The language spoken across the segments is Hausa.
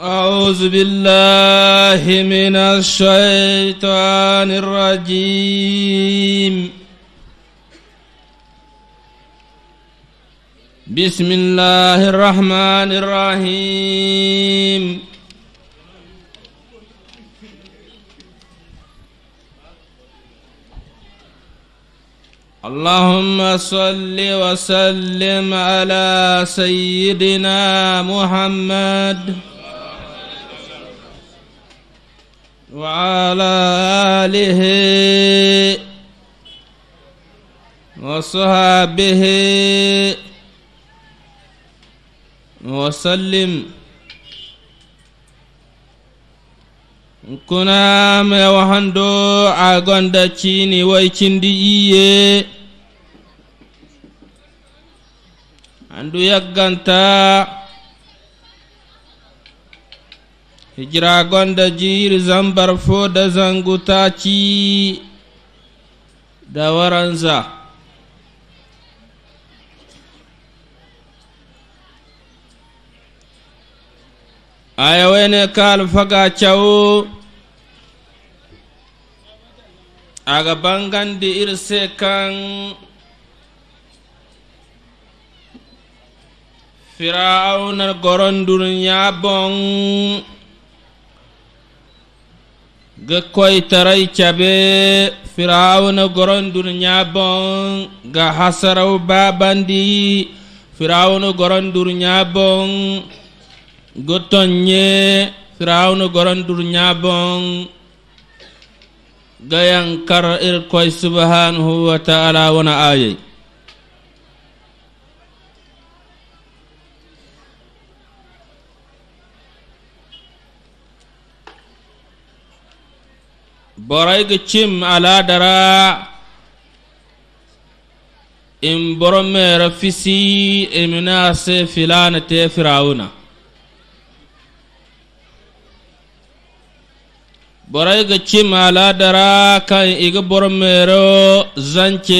أعوذ بالله من الشيطان الرجيم بسم الله الرحمن الرحيم اللهم صل وسلم على سيدنا محمد وعلى آله وصحابه وسلم kunam yawa hando a gonda cini waycindi iye andu yagganta hijira gonda jiri zambar fo da zanguta ci da waranza ayawene kal faga cawo aga bangandi irse kan firawunar goron durin ya ga koytaray cabe firawna goron durnya bon ga hasaraw babandi firawna goron durnya bon gotonye firawna goron durnya bon gayankar il koy subhanahu wa ta'ala wana ayay borayga cim alaadara in boro meera fisi iminaase filaana te firawuna borayga cim alaadara kan iga boro meero zance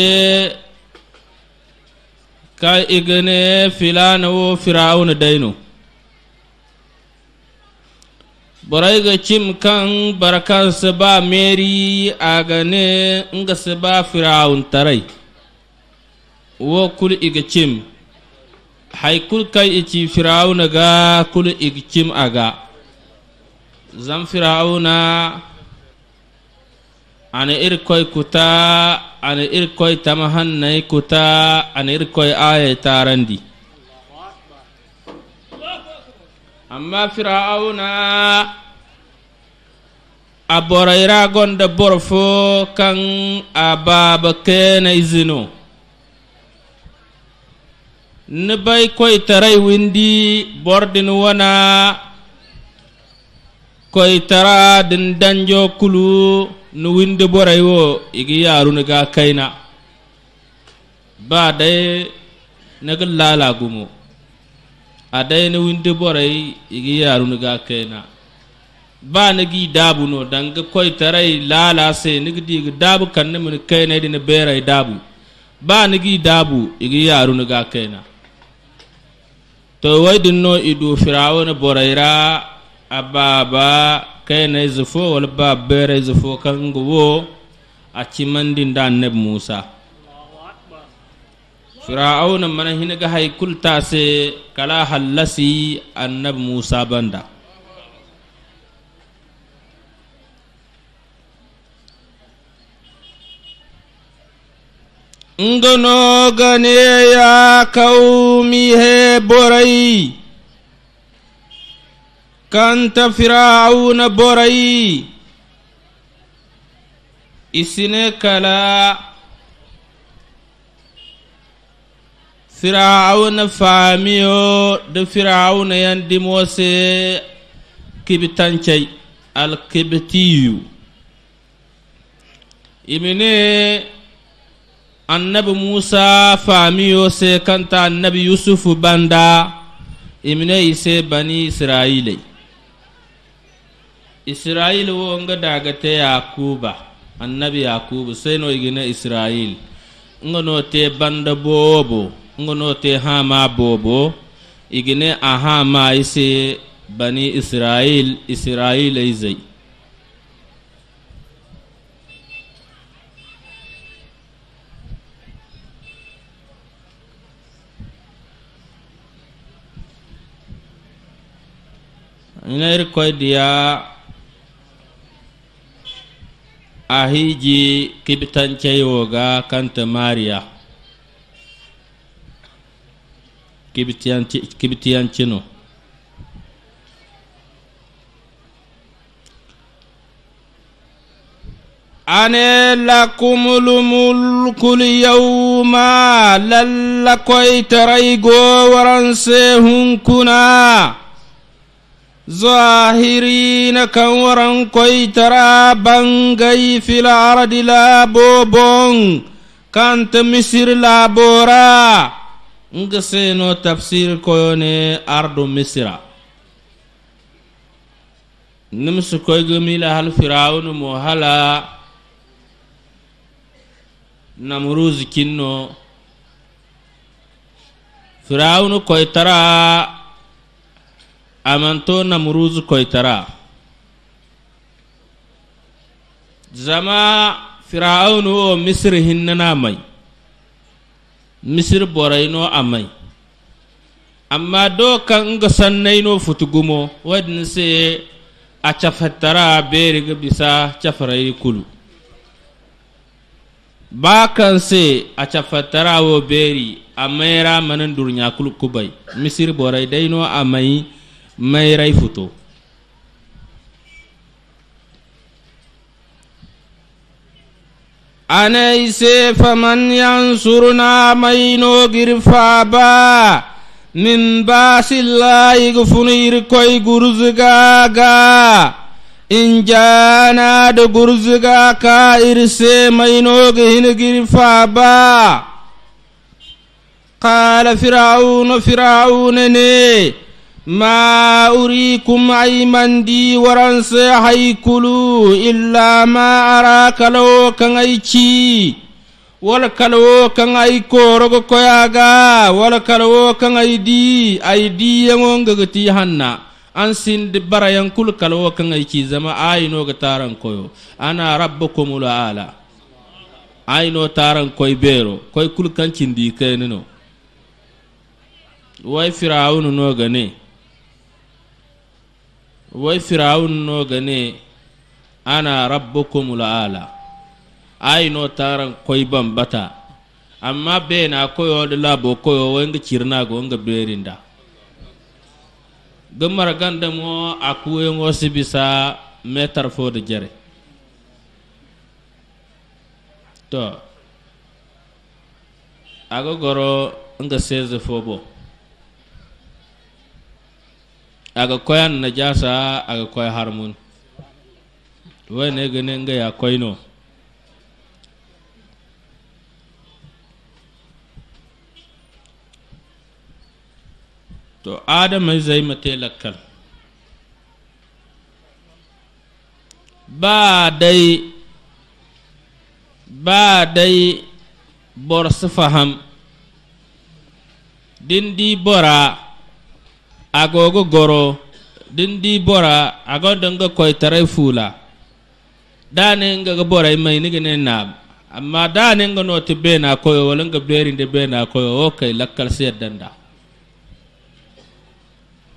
kan igane filaana wo firawuna dayno borai ga cim kan barkan su ba meri a gane nga su ba firawun tarai wo kul iga cim haikul kai ici firawun ga kul iga cim aga zan firawuna ana irkoi kuta ana irkoi tamahannai kuta ana irkoi aya tarandi amma fir'auna a bora ira gonda boro kan a baba kena izino ni bai koy tarai windi bordin wana koy tara din danjo kulu ni windi borai wo igi yaru ni ga kaina ba dai na lala gumo ne winde borai igi ga kena ba gi dabu no danga koy tarai lala se gi digi dabu ne mun kena dina berai dabu ba gi dabu igi ga kena to din no idu firawona borayra ababa kena zufo wal ba berai zufo kangu wo a cimandin da ne musa fir'auna mana hiniga hay kultaase kala hallasi annabi musa banda ngono gane ya kaumi he borai kanta fir'auna borai ne kala firawna faamiyo yaŋ dimo se kibitancay alkibitiyu imine annabi musa faamiyo se ta annabi yusufu banda imine se bani israiley israil wo nga te yakuba annabi i ga ne israil nga no te banda bobo ngonote hama bobo igine ahama ise bani israil israila izai inair koydiya ahiji kibtanceyoga kanta mariya Kibetiyan kye kibetiyan cino. Ane lakku mul'u mul'u kul-yawmaa lalla koi tarai gooran seehuunkuna. Zahiriin kan waran koi taraa bangayi fila ardi laa kanta misir laa nga seno tafsir koyone ardo misira nimsi koygomila hal firawunu mo hala namruzi kinno firawunu koytara amanto namruzi koytara zama firawunu o misiri hinnanamai misiri borayno amai amma do kan nga sannayno futugumo wadin se a cafattara beriga bisa cafarai kulu ba kan se a cafattara wo beri a mayra manan durñakulu kubai misiri dai dayno amai mayray futo aneyse faman yansurunaa maynoo girfaabaa min baasillaahi gufuniyirkoy gurzigaagaa injaanaade gurzigaa kaa irsee maynooge hin girfaabaa qaala firaa'uuna ne. ما أريكم أيمن دي ورنس هيكلو إلا ما أراك لو كان أيكي ولا كلو كان أيكو رغو كياغا ولا كلو كان أيدي أيدي يمون غغتي هنا an sin bara yankul kalwa kan aiki zama aino ga taran koyo ana rabbukum ala aino taran koy bero koy kul kan cindi kaynino way firawunu no gane wai firawun no gane ana rabbukum la'ala ai no taran koi bambata amma bai na koyo da labo koyo wanga cirna ga wanga berinda gamar ganda mo akuwe wasu bisa metar fo da jere to aga goro nga seze fo bo aga koyan najasa aga koy wai ne gane nga ya koyno to adama zai mate lakkal ba dai ba dai bor faham dindi bora agogo goro din di bora agondo nga koy tarai fula dane nga ga bora mai ni gane na amma dane nga no te be na koyo wala nga beri de be na koyo o kay lakkal sey danda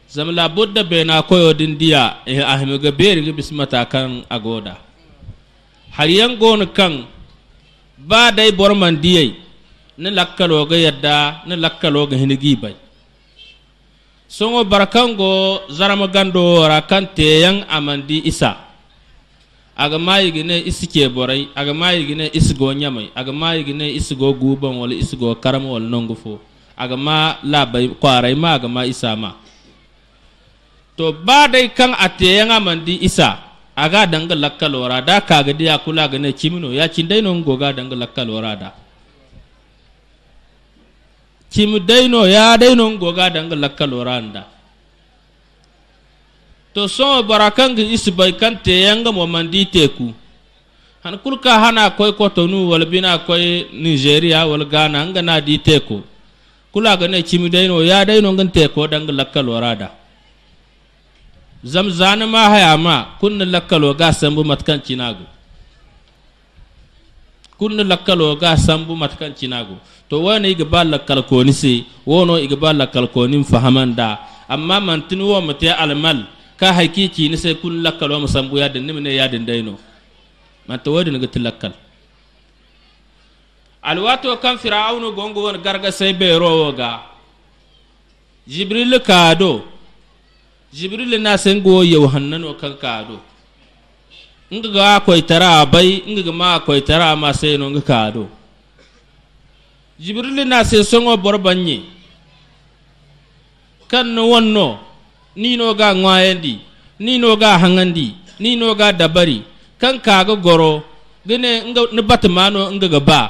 zam la budda be na koyo din diya e eh, ahme ga beri ga bismata kan agoda har yan gonu kan ba dai borman diyai ni lakkalo ga yadda ni lakkalo ga hinigi bai sungo barakango gando rakante yang amandi isa aga gine isike borai aga gine isigo nyamai aga mayigine isgo gubang wali isgo karama wala nongufo aga ma labai kwarai ma aga ma isa ma to ba dai kan ate yang amandi isa aga danga lakkalora da kaga dia gane kimino ya cindai non ga danga lakkalora kim dayno ya dayno goga nga lakka loranda to so bai isbay te yanga mo mandi teku han kulka hana koy nu wala bina koy nigeria wala gana anga na di teku kula ga ne kim dayno ya dayno ngan teko danga lakka lorada zamzana ma haya ma kunna lakka loga sambu matkan cinagu kunna lakkalo ga sambu matkan cinago to wani iga ba lakkal koni se wono iga ba lakkal koni fahamanda amma mantini wo mate almal ka hakiki ni sai kun lakkalo mu sambu ya din ne ya din man to wadi ga gati lakkal alwato kan fir'aunu gongo won garga sai bero ga jibril kado jibril na sengo go yau kan kado nga ga koitara bai nga ga ma koitara ma sai no nga do jibril na sai songo borbanye kan no wonno ni no ga ngwaendi ni no ga hangandi ni no ga dabari kan ga goro gane nga ni batmano nga ga ba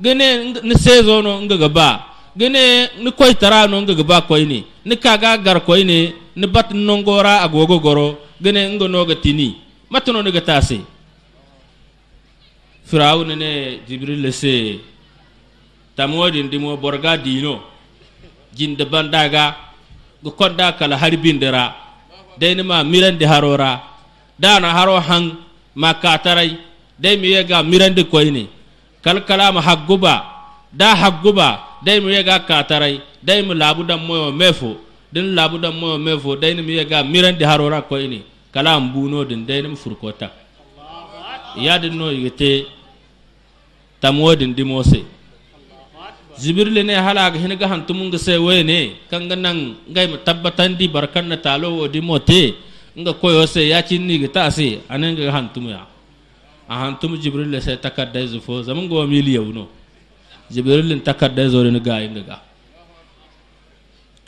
gane ni no nga ga ba gane ni koitara no nga ga ba koini ni kaga gar koini ni bat nongora agogo goro gane nga no ga tini matono ne ga se firawuna ne jibril se din dimo borga dino jinde bandaga go konda kala harbindira dayni ma mirande harora dana haro han ma katarai day mi yega mirande koyni kal kalama hagguba da hagguba day mi yega katarai day mi labudan moyo mefo din labudan moyo mefo dayni mi yega mirande harora koyni kala an buno din dai nim ta ya din no yete tamo din mose zibirle ne hala ga han tumun ga sai waye ne kan ga nan ga mu tabbatan di barkan na talo o mote nga koyo sai ya cin ni ga ta sai anan ga tumu ya a tumu jibril sai takardai zufo zaman go miliya uno jibril takardai zo ni ga inga ga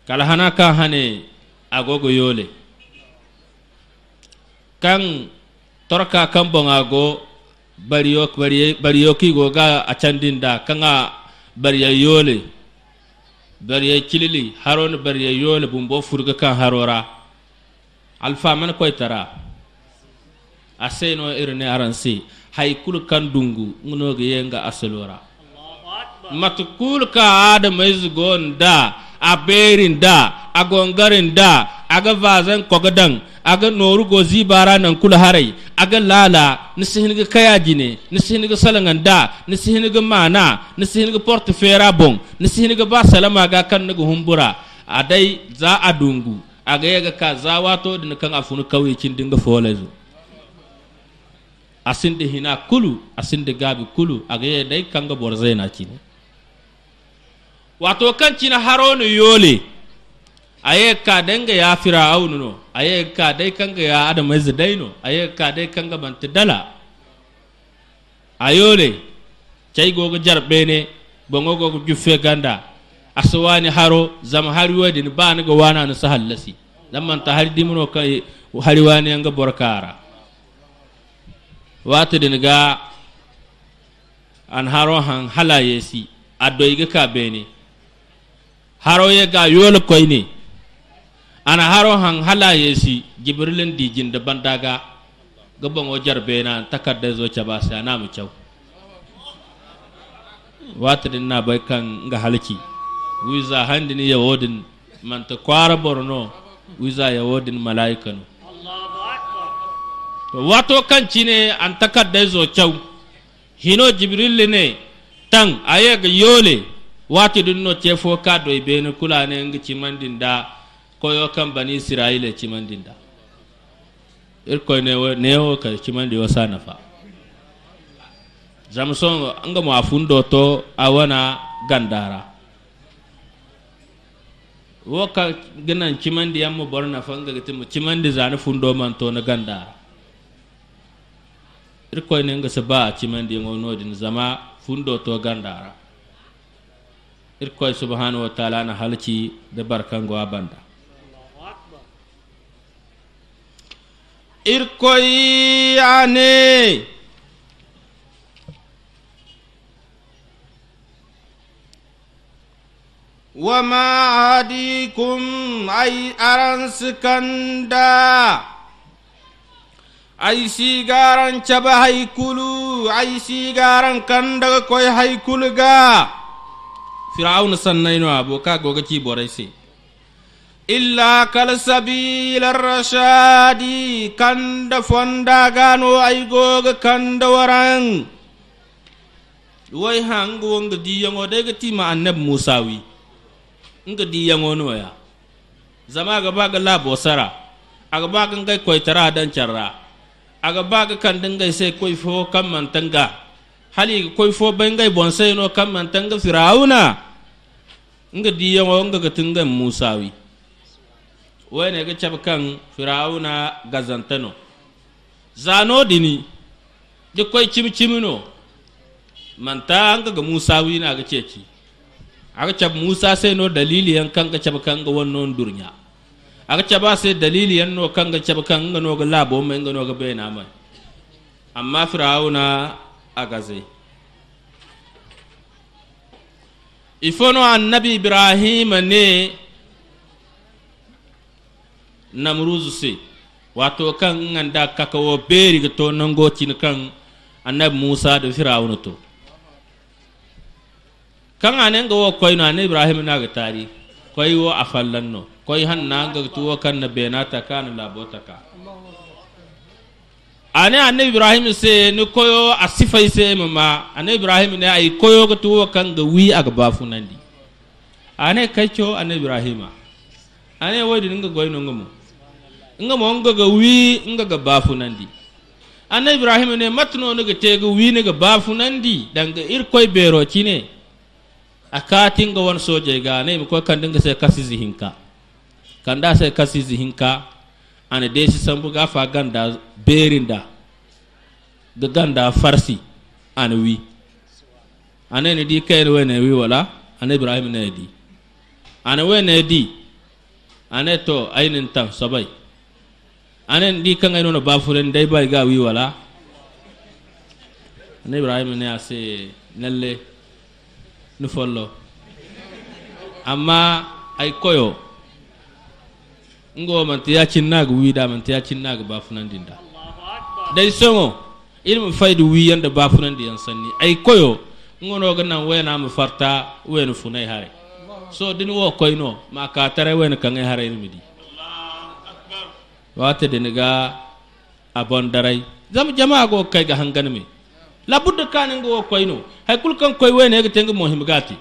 kala hana kan hane agogo yole kan torka kan bongago bariyok bariyoki goga achandinda kanga dinda yole bariyayole bariyay haron haroni yole bumbo furga kan harora alfa man koy tara aseno irne aransi hay kul kan dungu ge yenga asalora matkul ka adama izgon da agongarinda berin da da vazan aga noru gozi bara nan kula harai aga lala nisihiniga da ni salanganda ga mana porte fera bon ni sihin ga kan niga humbura adai za a dungu aga ga ka za wato dina kan afunu kauye kin dinga folezo asin da hina kulu asin da gabi kulu aga ya dai kan ga na kin wato kan cina haro ne yole aye ka denga ya fir'aunu no aye ka dai kanga ya adam dai no aye ka dai kanga banta dala ayole cai gogo jarbe ne bongo gogo juffe ganda aswani haro zama har wadi ni ba ni ga wana ni sahallasi lamman ta har dimno kai har wani anga borkara wata din ga an haro han halaye si adoyi ga ka bene haro ye ga yole koyni ne ana haro han halaye si jibrilin di da bandaga gaban wajar bena takarda zo ce ba sai na mu kyau wata din na bai kan ga halki wiza handini ya wodin manta kwara borno wiza ya wodin malaikanu wato kan cine an takarda zo kyau hino jibril ne tan ayega yole wati din no ce foka doi bene kula ne ngi ci mandin da koyo kan bani israila cimandinda irko newo ka cimandi wo sanafa jamson nga mo afundo to awana gandara wo ka ginan cimandi yammo borna gitim gitimo cimandi zani fundo man to na gandara irko ne nga se ba cimandi din zama fundo to gandara irko subhanahu wa ta'ala na halci da barkan go banda irkoyaane wama adikum ay aransikanda ay sigaran caba haykulu ay sigaran kandaga koy haykuluga firawna sannayno abo ka goga ci boray se illa kal sabila rashadi kanda fonda gano ay goga kanda waran way hangu di yango de ga tima annab musawi di yango no ya zama ga ga labo sara aga ga ngai koy tara dan charra aga ga kan dinga sai koy fo kam tanga hali koy fo bon bonsai no kam mantanga firauna di yango ngi ga tingan musawi wene ga cab kan firawuna gazantano zano dini duk kwai no manta an ga musa wina ga ceci ga cab musa sai no dalili yan kan ga cab kan ga wannan durnya ga caba sai dalili yan no kan ga cab kan ga no ga labo mai ga no ga bayana mai amma firawuna aga zai ifono annabi ibrahima ne namruzu se wato kan nganda kakawo beri ga to nan gocin kan annabi musa da firawuna to kan anen ga wo koy no annabi ibrahim na ga tari koi wo afallan no koi han na ga to wo kan na benata kan labota ka ane annabi ibrahim se ni koyo asifa ise mama annabi ibrahim ne ay koyo ga to wo kan ga wi aga bafunandi ane cho annabi ibrahima ane wodi ninga goyno ngamu nga mo nga ga wi nga ga bafu nandi annabi ibrahim ne matno ne ga tega wi ne ga bafu nandi danga ir koy bero cine akati nga won soje ga ne mi ko kan dinga sai kasi zihinka kan da sai kasi zihinka ana desi sambu ga fa ganda berinda ga ganda farsi ana wi ana ne di kai ne wi wala ana ibrahim ne di ana we ne di ana to ainin tan sabai anen di kanga nono bafuren day bay ga wi wala ne ibrahim ne ase nelle nu follo amma ay koyo ngo man tiya cinnag wi da man tiya cinnag cinnaga dinda day songo ilmu faidu faydu wiyanda bafunandi di sanni ay koyo ganna wena mu farta wenu funai hare so din wo koyno maka tare wenu kaŋay hare ilmu di wata niga abon darai zam jama'a go kai ga hangan me budda kanin go koi no hay kul kan koi wene ga tenga mohim gati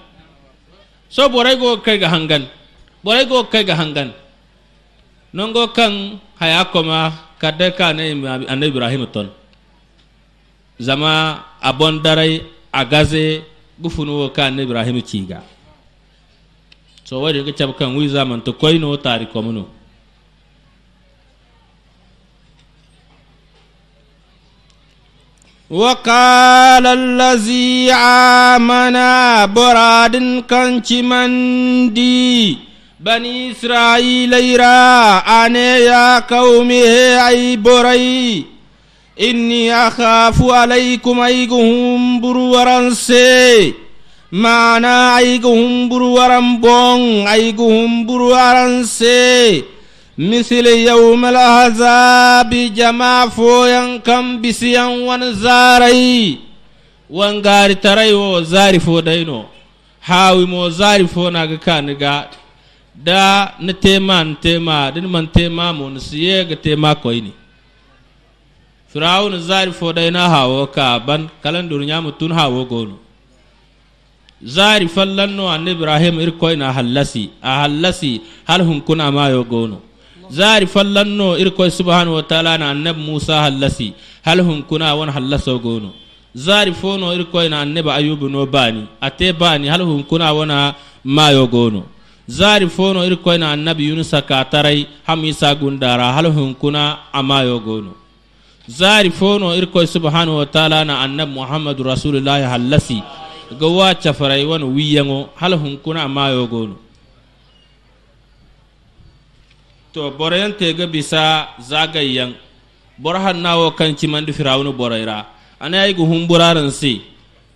so borai go kai ga hangan borai go kai ga hangan non go kan haya koma kadda kanai annabi ibrahim ton zama abon darai agaze gufunu ka kan ibrahim ciga so wadi ga cabkan wi zaman to koi no tari وقال الذي آمنا براد كنت من بني إسرائيل را أنا يا قومه أي بري إني أخاف عليكم أيكم برورنسي معنا أيكم برورن بون أيكم برورنسي مثل يوم الأحزاب جما فوين كم بسيان وانزاري وانغاري تري وزاري فو دينو هاوي مو زاري فو ناغا كانغا دا نتيما نتيما دين من تيما مو نسيغ تيما كويني firawun zari fodaina hawo ka ban kalan durnya mutun hawo gonu zari fallanno annabi ibrahim irko ina hallasi a hal hun ma zari fallanno irko subhanahu wa ta'ala na annab musa hallasi hal hun kuna won hallaso gono zari fono irko na annab ayubu no bani ate bani hal hun kuna wona mayo gono zari fono irko na annab yunusa tarai hamisa gundara hal hun kuna amayo gono zari fono irko subhanahu wa ta'ala na annab muhammadu rasulullahi hallasi gowa chafarai wani wiyango hal hun kuna amayo gono to borayan tega bisa zagayyan bor hannawo kan mandi firawunu borayra ana yigu humburaran si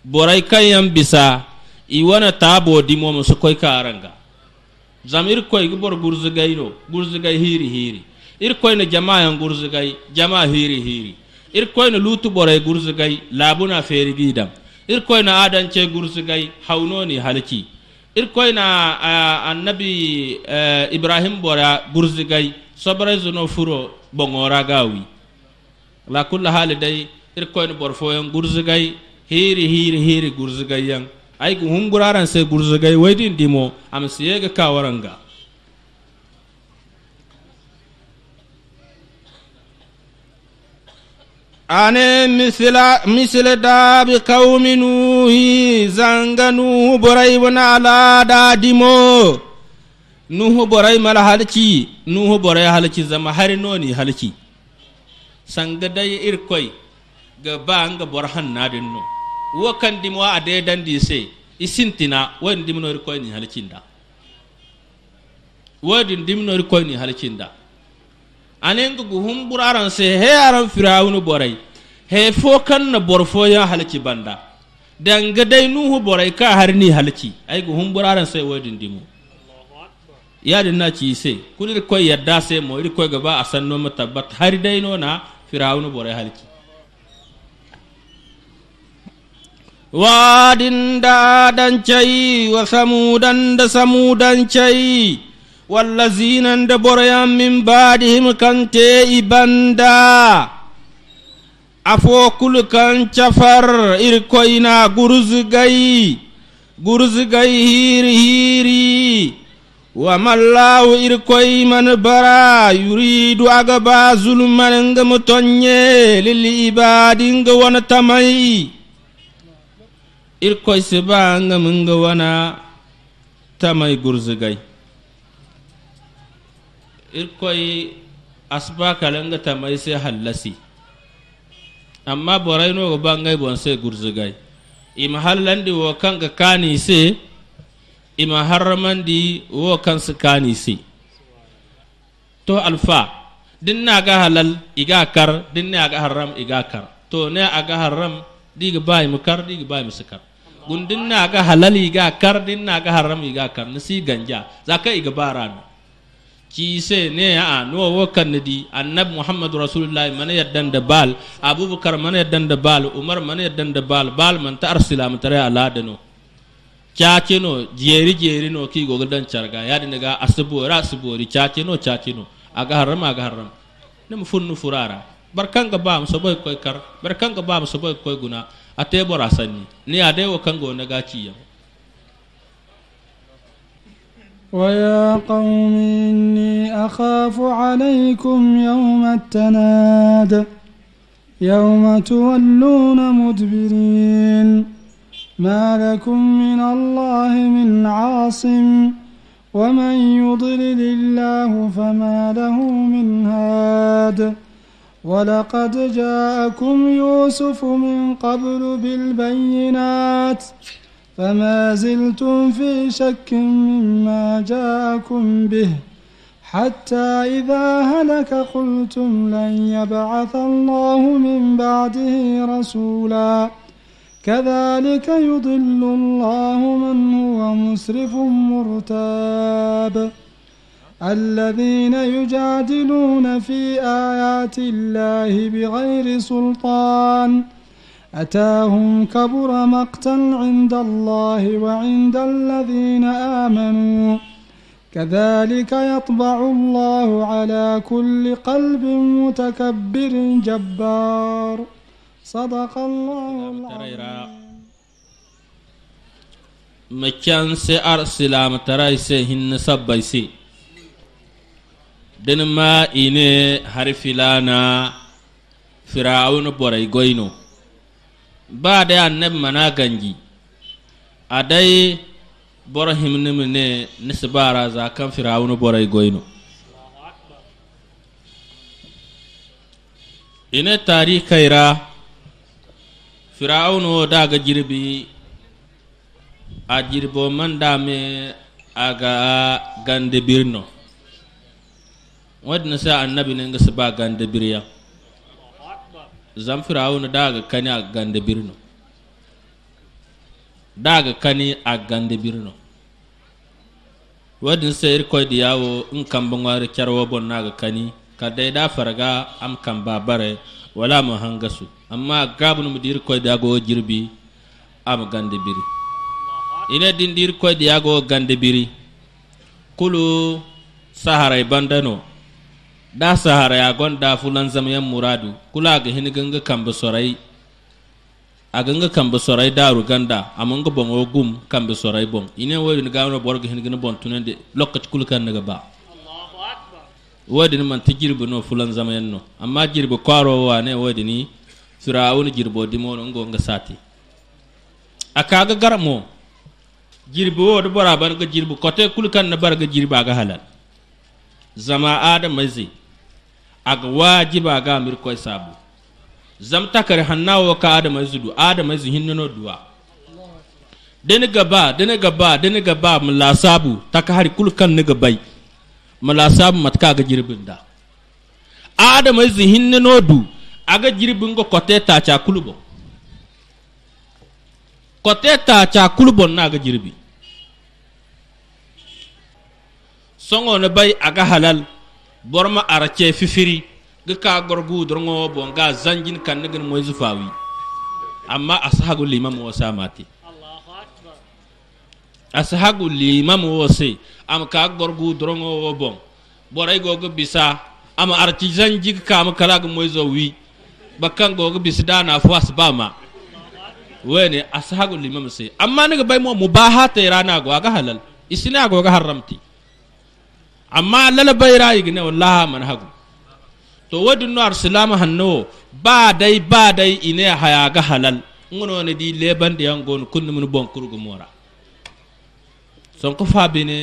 boray kanyan bisa iwana tabo dimo musu koy karanga zamir koy gubor gurzugay no gurzugay hiri hiri ir koy na jama'an gurzugay jama'a hiri hiri ir koy na lutu boray gurzugay labuna feri gidam ir koy na adance gurzugay hauno hawnoni halki irkoyna annabi e, ibrahim bora burzigay sobray zuno furo bongora gawi la hali dai irkoyna bor foyan gurzigay hiri hiri hiri gurzigay yan ay gumguraran sai gurzigay waydin dimo am siyega kawaranga ane misle daɓe kawmi nuhi zanga nuhu boray wona alaɗadimo nuhu boray mala halci nuhu boray halci zama hari noni halci sanga day ir koy ga banga bora han naden no wo kandimo a dedandi se i sintina wodi dimnori koy ni halcinda wodi dimnori koy ni halcinda anen ga buraran sai he aran firawunu borai he fo kan na borfo ya halki banda danga dai nuhu borai ka har ni halki ai guhum buraran sai wadin dimu yadin na ci sai kuli koi yadda se mo ri koi gaba a no mu har dai no na firawunu borai halki wadin da dan cai wa samudan da samudan cai wallazina nde ɓoroyam min mbaɗihim kante i banda afo kulu kan cafar irkoyna gurusgayi gurusgayi hiiri hiiri wamallawu irkoy man bara yuridu agaba zulman ngam toñe lil ibadi nga wona tamay irkoy siba ngam nga wona tamay gurusgayi irkoi asba kalanga tamai sai hallasi amma borai no go bangai bon sai gurzugai ima hallandi wo kanga kani se ima harramandi wo kan su kani se to alfa din na ga halal iga kar din na ga haram iga kar to ne aga haram diga bai mu kar diga bai mu sukar gundin na ga halal iga kar din na ga haram iga kar nasi ganja zakai iga barano kiise ne a no wo kannidi annab muhammadu rasulullahi mana yaddanda baal abubakar mana yaddanda baal umar mana yaddanda baal baal man ta arsilam tare ala dano no jeri jeri no ki gogo dan carga yadi daga no asbori cacino cacino aga haram aga haram ne mu funnu furara ga ba mu soboy koy kar ga ba mu soboy koy guna ate bora sanni ni ade wo kango naga ciyam ويا قوم إني أخاف عليكم يوم التناد يوم تولون مدبرين ما لكم من الله من عاصم ومن يضلل الله فما له من هاد ولقد جاءكم يوسف من قبل بالبينات فما زلتم في شك مما جاءكم به حتى إذا هلك قلتم لن يبعث الله من بعده رسولا كذلك يضل الله من هو مسرف مرتاب الذين يجادلون في آيات الله بغير سلطان أتاهم كبر مقتا عند الله وعند الذين آمنوا كذلك يطبع الله على كل قلب متكبر جبار صدق الله العظيم مكان سي أرسلام ترايسي هن سبايسي دنما إني هرفلانا فرعون بوريغوينو ba da annabi mana gangi a dai bor himnimi ne nisibara za kan firawunu borai goyno ine tari kaira firawunu daga jirbi a jirbo man dame aga gande birno wadda na sa annabi ne ga ba gande zan firawuna daga kani a ganda birno daga kani a ganda birno wadin sai koy da yawo in kan ban wari kyarwa bon naga kani ka dai da farga am kan babare wala mu hangasu amma gabun mu dir koy da go jirbi am ganda biri ina din dir koy da go ganda biri kulu saharai bandano da sahara ya gonda fulan yan muradu kula ga hin ganga kambe sorai a ganga kambe sorai da ruganda mun ga bon ogum kambe sorai bon ine wodi ni gawno bor ga hin ganga bon tunen de lokat kulkan naga ba wodi ni man tigirbu no fulan yan no amma girbu kwaro wa ne wodi ni firawun girbo dimo no ngo nga sati ga garmo girbu wodi bora ban ga girbu kote kulkan na bar ga girba ga halal zama adamaize aga wajiba ga mirkoy sabu zamta hannawa hannawo ka adamaize du adamaize no duwa dani gaba dani gaba dani gaba mula sabu taka hari kulkan ni gabai mula sabu matka ga jirbin da adamaize no du aga jirbin go kote ta cha kulubo kote ta cha kulubo na ga jirbi sõngo ne bay aga halal borma arache cɛ fifiri gi kaa gorgu dorŋo bon ga zanjin kan ne gin moy zufawi amma asahagu limam wo samati asahagu limam wo se am kaa gorgu dorŋo bon boray gogo bisa ama arci zanji gi kaama kala gi moy zo bakkan gogo bisi dana fo asbama wene asahagu limam se amma ne gi bay mo mubahata irana go aga halal isina go ga haramti amma lala bayra igine wallaha man hagu to wadin nuwar arsilama hannu ba dai ba dai ine haya ga halal ngono ne di leban yan goni kunni mun bon kurgu mora son ko ne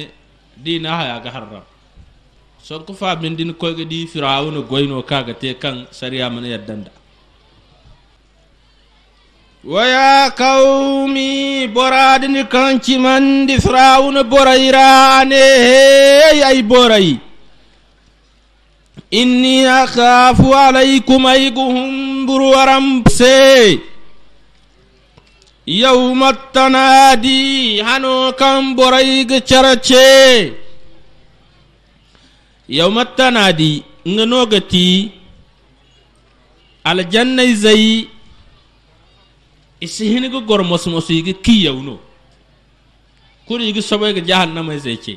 di na haya ga haram son ko min din ko ga di firawuna goyno kaga te kan sariya man yaddanda waya kawmi kaawumee boraadini kan ci man di firaawun borayiiraaneehee ayi borayi? Inni a kaafuu alaykum ayyukuhum buru warram see? Yawu mattanaa di hanookan boraygu caracee? Yawu mattanaa di. Nga noogatii. Aljannaa zayi. isi hinigu gormos mosu yigi kiyawno kuri yigi soboyga jahannama zeke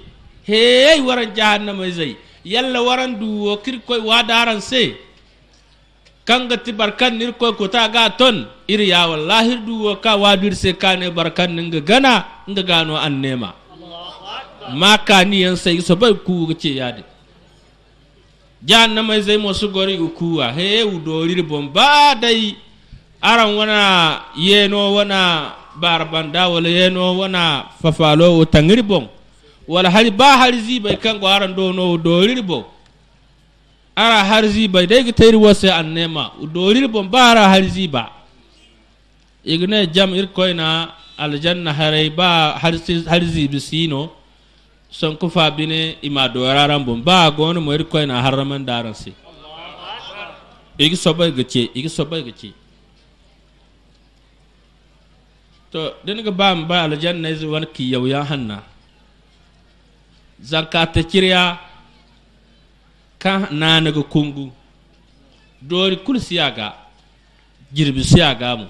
hey waran jahannama zai yalla waran duwo kirkoy wadaran se kan kanga ti barkan nirkoy kota ga ton iri ya wallahi duwo ka wadir se kane barkan ga gana in ga gano an nema maka ni yan sai soboy ku ce na jahannama zai mosu gori ukuwa hey udorir bomba dai aran wana yeno wana barbanda wala yeno wana fafalo o bon wala hali ba hali zibai kan go aran do no do ribo ara har ziba dai ga tayri wase an nema dorir bon bara har ziba igne jam ir koina janna harai ba har zibi sino son fa bine ima doraran bon ba gonu mo ir koina haraman daran si igi sobay gace igi sobay gace to diniga bam ba aljanna izi wan ki ya hanna zakata kirya ka nanaga kungu dori kul siyaga jirbi ga mu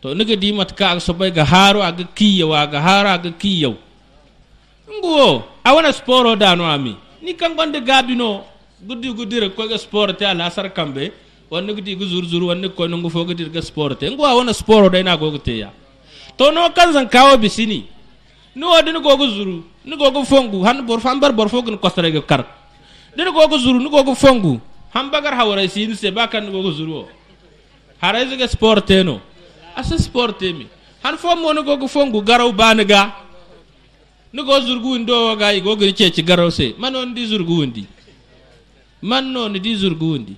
to niga di ka ag sobai ga haro aga kiyawa ga ki aga kiyaw nguo awana sporo no ami ni kan gonde gabino gudi guddire ko ga sporo te sar kambe wane kuti ikuzuruzuru wane kukone ngufu wakuti rike sport ngu awona sport oda ina kwa kuteya tono kanza nkawo bisini ni wadi ni kwa kuzuru ni kwa kufongu hanu boru fambar boru fongu ni kwa sara yike kar ni ni kwa kuzuru ni kwa kufongu hambakar hawa raisi inise baka ni kwa kuzuru wo haraisi ke sport eno asa sport emi hanu fomo ni kwa kufongu gara ubane ga ni kwa zuru guwindo wa gai kwa kini chechi gara usi mano ndi zuru guwindi mano ndi zuru guwindi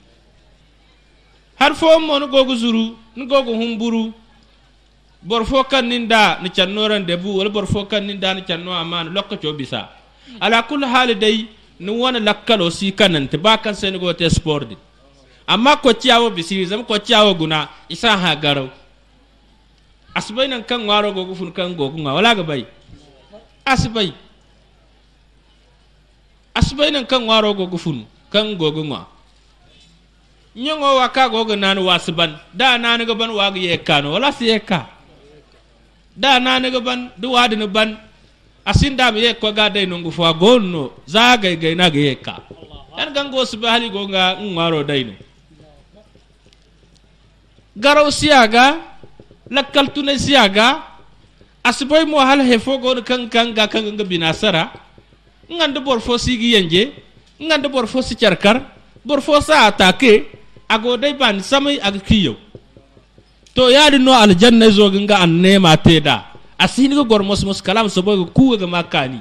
har fo mo ni gogo zuru ni gogo humburu bor fo kan nin da ni cannoran debu wala bor fo kan nin da ni canno amana to bisa ala kul hal dai ni wona lakkalo si kanan ba kan sen go te sport di amma ko ciyawo bisiri zam ko ciyawo guna isa ha garo asbay nan kan waro gogo fun kan gogu ma wala ga bay asbay asbay nan kan waro gogo fun kan gogu ma ñongo wa ka go ga nan wa ban da nan ga ban wa ga ye kan wala si ye ka da nan ga ban du wa de ban asin da ye ko ga de no ngu fa go no za ga ga na ga ye ka dan gan go su bahali go ga un waro de no garo si aga lakal tunisi aga asboy mo hal he fo go kan kan ga kan ga binasara ngand bor fo si gi yenge ngand bor fo si charkar bor fo sa atake ago dai ban samai aga kiyo to ya yaadi no aljanna ga an nema da asini go gormos mos mos kalam so boy ku ga makani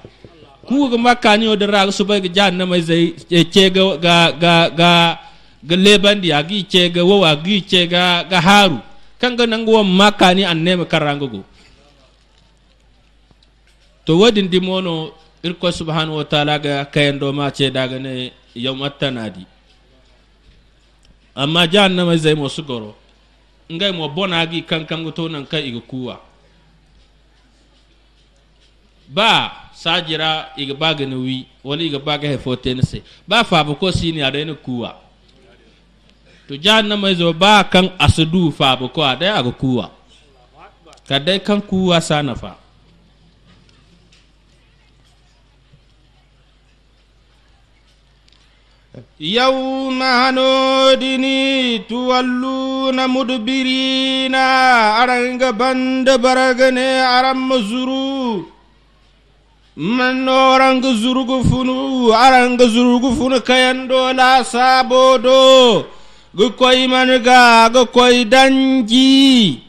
ku ga makani o dara so boy ga mai zai ce ga ga ga ga ga lebandi agi ce ga wo agi ce ga ga haru kan ga nan go makani an nema karango go to wadin dimono irko subhanahu wa ta'ala ga kayan do ma ce daga ne yawmat tanadi amma jahannama zai mo su goro ngai mo bona gi kankangu to nan kai iga kuwa ba sajira iga ba ga wi wani iga ba he hefote se ba fa ba ko sini ada na kuwa to jahannama zo ba kan asudu fa ba ko ada aga kuwa kadai kan kuwa sanafa يوم هنودني تولون مدبرين أرنغ بند برغني أرم زرو من أرنغ زرغ فنو أرنغ زرغ فن كيندو لا سابودو غكوي منغا غكوي دنجي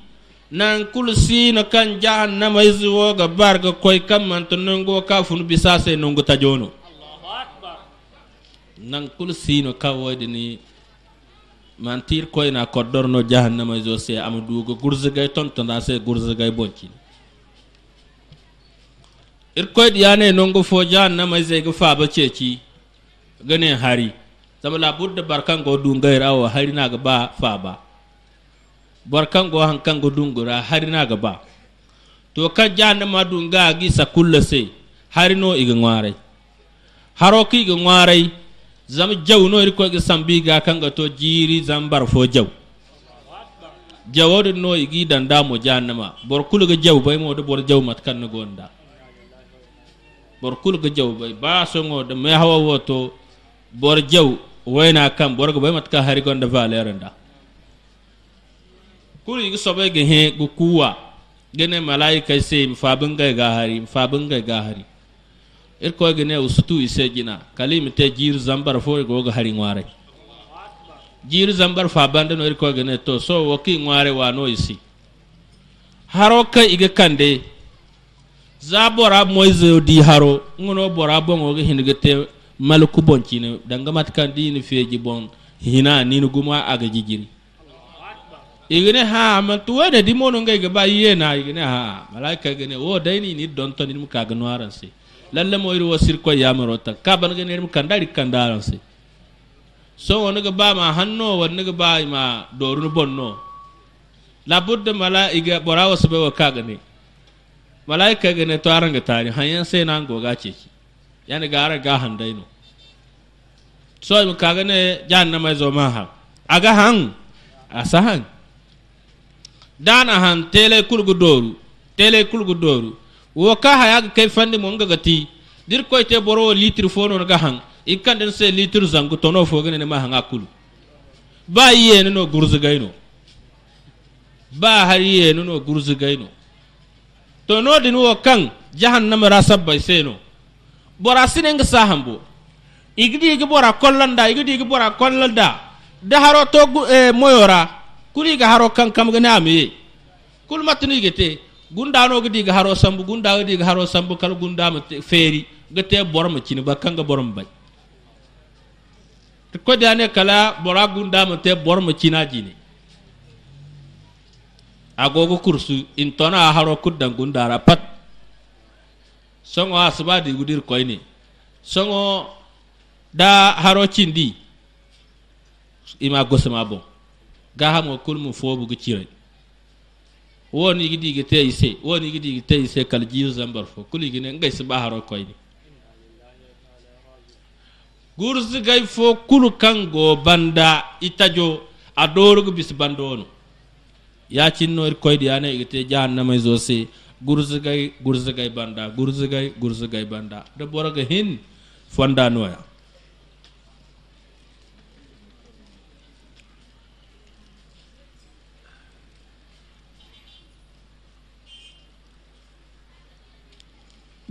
nan kulsi na kan jahannama izuwo ga bar ga koi kan mantunan go kafin bisa sai nungu ta jono nan kul sino kawodi ni man tir ko dorno jahannama zo se am duugo ton da se gursugay boncini irkoyɗi yane nongo fo jahannama fa ba ceci gane hari Sama la zama labudda barkango dungayr awo ga ba fa ba. faaba barkango hari na ga ba to ka jahannama dunga gi kulle se no igi ngware haro ki iga ngware zam jawnoyri koyge sambiga kanga to jiiri zambar fo jaw jawode no e guidanda mo jannama bor kuloga jaw bay mode bor jaw mat kanno gonda bor kuloga jaw bay basogode mai hawawo to bor jaw wayna kam borgo bay mat ka hari gonda valeur nda kulo yigi soɓoyge he go kuwa gene malaika sey mi fabungay ga hari mi fabungay ga hari irkoegene usutu ise jina kalim te jir zambar fo go ga hari ngware jir zambar fa bande no irkoegene to so woki ngware wa no isi haro ka ige kande za bora moize di haro ngono bora bongo ga hingete maluku boncine dangamat kandi ni feji bon hina ni guma aga jijiri igene ha amantu wede dimono ngai ga ba yena igene ha malaika gene wo daini ni ni no lalle moyri wasir ko yamaro tan ka ban ga nermu kandari se so ga ba ma hanno ga ba ma dorun bonno wa ka gane mala'ika gane to aranga tari nan ce yani ga ara ga so mu ka gane jahannama zo ma ha aga han asahan dana han tele kulgu doru tele kulgu doru wo ka haya ga kai fanni mo nga gati dir ko te boro litre fono ga han ikkan den se litre zangu tono fo gane ne ma hanga kulu ba yiye no gurzu gaino ba har yiye no gurzu gaino to no din wo kan jahannama ra sabbai seno bora sinen ga sahambo igidi igi bora kollanda igidi igi bora kollanda da haro to eh, moyora kuri ga haro kan kam ne ame amiye kulmatuni gete gundano ga diga haro sambu gunda ga diga haro sambu kal gunda ma feri ga te borma cini ba kanga borom bay ko dane kala bora gunda ma te borma cina jini agogo kursu intona haro kuddan gunda ra pat songo asba di gudir koyni songo da haro cindi ima gosma bo gahamo kulmu fobu gu cirai woni gidi gite ise woni gidi gite ise kal jiu zambar fo kuli gine ngai sba haro koyni gurz gai fo kulu kango banda itajo adorug bis bandono ya cinno er koydi ane gite jahannam ay e zose gurz gai gurz gai banda gurz gai gurz gai banda de boraga hin fonda noya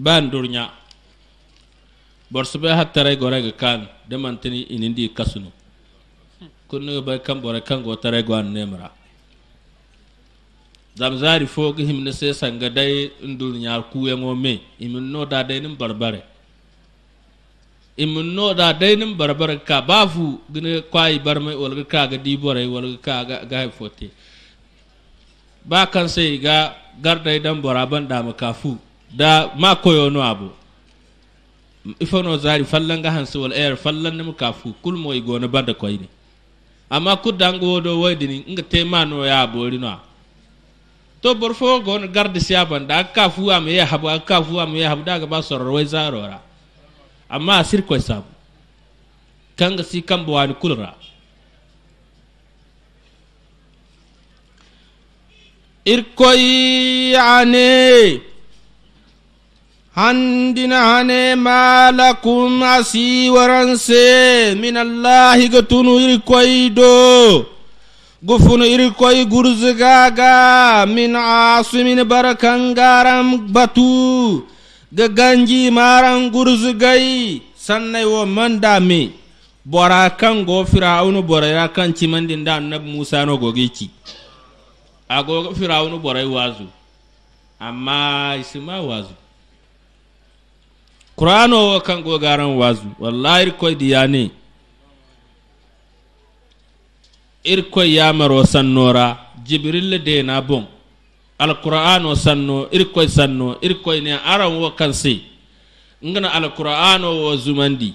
ban durnya borsu bai hattare gore ga kan da mantini inindi kasunu kunnu bai kan bore kan go tarai go an nemra zamzari fo ga himne sai sanga dai dunya ku yango me imin no da dai nin barbare imin no da dai nin barbare ka bafu gine kwai barmai walga ka ga dibore walga ka ga ga fote ba kan sai ga gardai dan boraban da makafu da ma koyo no abu ifono zari fallan ga hansu wal air fallan ne muka fu kul mo igo na banda koy ne amma ku dango wodo wadi ni nga te ma no ya ri no to bor fo go na garde siya da ka fu am ya habu ka fu am ya habu daga ba sor wai zarora amma ko sab sabu ga si kan bo wani kulra irkoy ane andinaane maalakum asiwaranse min allahi ga tunu iri koy do gufunu iri koy gurzgaga min asimin barakan garam batu ga ganji maran gurzgai sannai wo mandami bora kan go firawunu bora ya kan cimandin da annabi musa no gogeci a go firawunu bora wazu amma isma wazu qur'ano wo kanko garan wazu wallahi di yani irkoy yamaro sannora de dena bon alqur'an o sanno koy sanno koy ne aram wa kan si ngana alqur'an wa zumandi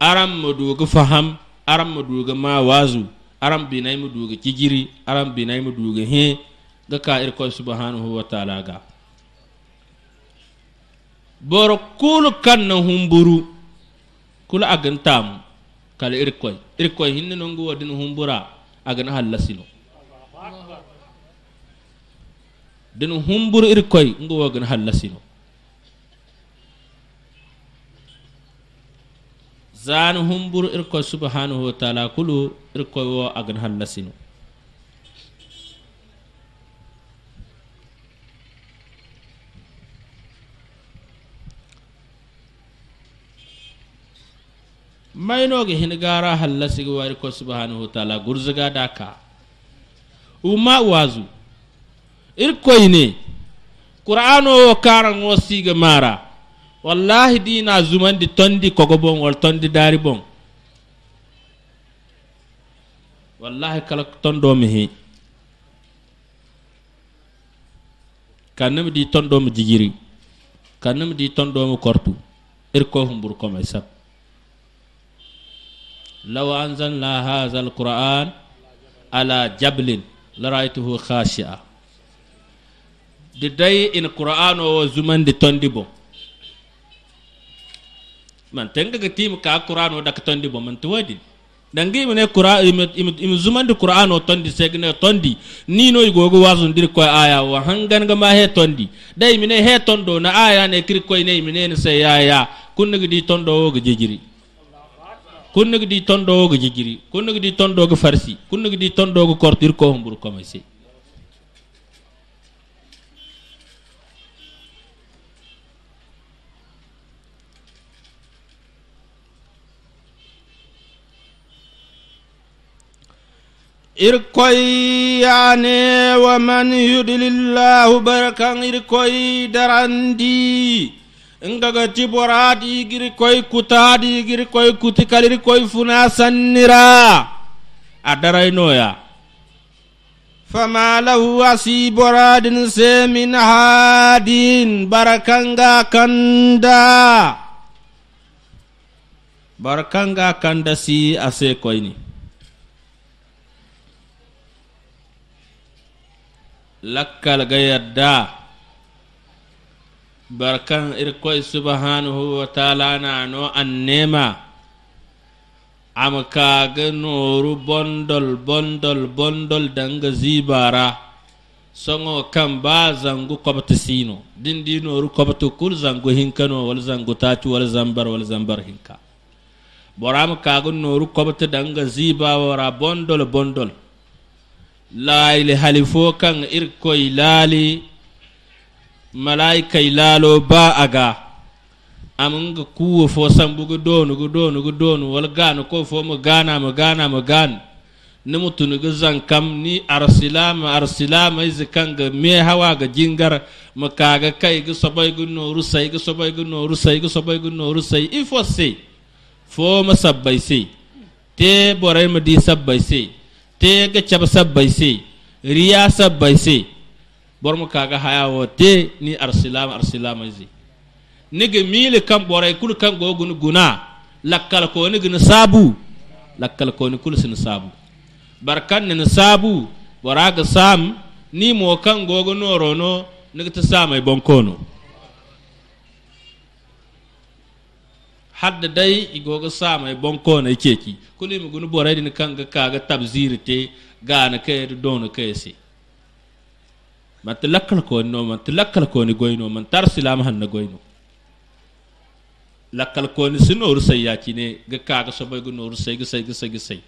aram mo duga faham aram mo duga ma wazu aram binay mo ci jiri aram binay mo duga he ga ka koy subhanahu wa ta'ala ga boro kulu kanna humburu kulu agin tamu kala irkoi irkoi hinni nungu wadin humbura agin halasino din humburu irkoi ngu wagin halasino zan humburu irkoi subhanahu wa ta'ala kulu irkoi wo agin halasino Maino hin gara halla sigi wari ko subhanahu wa ta'ala gurzuga daka uma wazu irkoyne qur'ano wo karan wo siga mara wallahi dina di tondi kogobon bon wal tondi dari bon wallahi kala tondo mi he kannami di tondo mi jigiri kannami di tondo mi kortu irko humbur komay sab law anzalna hadha alquran ala jablin laraituhu khashi'a di day in qur'an o zumandi tondi bo man tenga ga tim ka qur'an o dak tondi bo man tuwadi dangi mo ne qur'an im zumandi qur'an o tondi segne tondi ni noy gogo wazun dir ko aya wa hangan ga ma he tondi day mine he tondo na aya ne kri ne mine ne se aya kunna kon nag di tondoog jigiri kon nag di tondoog farsi kon nag di tondoog kortir ko mbur commencé irkoy yaane wa man yudlillahu barakan irkoy darandi ngaga jibora di giri koy kuta di giri koy kuti kaliri koy funa sannira adaray noya fama lahu asibora semin hadin barakanga kanda barakanga kanda si ase koy ni lakkal gayadda barkan irkoy subhanahu wa taala nano an nema am kaga noru bondol bondol bondol danga zibara songo kam ba zangu kobta sino din noru nooru kobta kul zangu hinkano wal zangu tatu wal zambar wal zambar hinka boram kaga noru kobta danga ziba wara bondol bondol la halifo kan irkoi lali. malaikay laalo ba a amin ga kuwo fo sambu ga donu ga donu ga donu wal gano ko fo mu gana mu gana mu gana ni mutunu zan kam ni arsilama arsilama izi kan ga me hawa ga jingar mu kaga kai ga sobai ga noru sai sobai noru sai sobai noru sai ifo sai fo mu sabbai sai te borai mu di sabbai sai te ga sabbai sai riya sabbai sai bor mo kaga hayawo te ni arsilama arsilama zi nigi mili kan borai kul kan gogun guna lakkal ko ni gin sabu lakkal ko ni kul sin sabu barkan ni sabu boraga sam ni mo kan gogun norono nigi ta samai bonkono hadda dai igoga samai bonkono yake ki kuli mi gunu borai ni kan ga kaga tabzirite te na kai dona kai sai manti lakkal lakkalkooni noo mante lakkalikooni goynoo manta al silaam hanna goynoo lakkal su si nooru yaa ci ne ga kaaga sobaay gu nooruu sayi gisay gisay gisay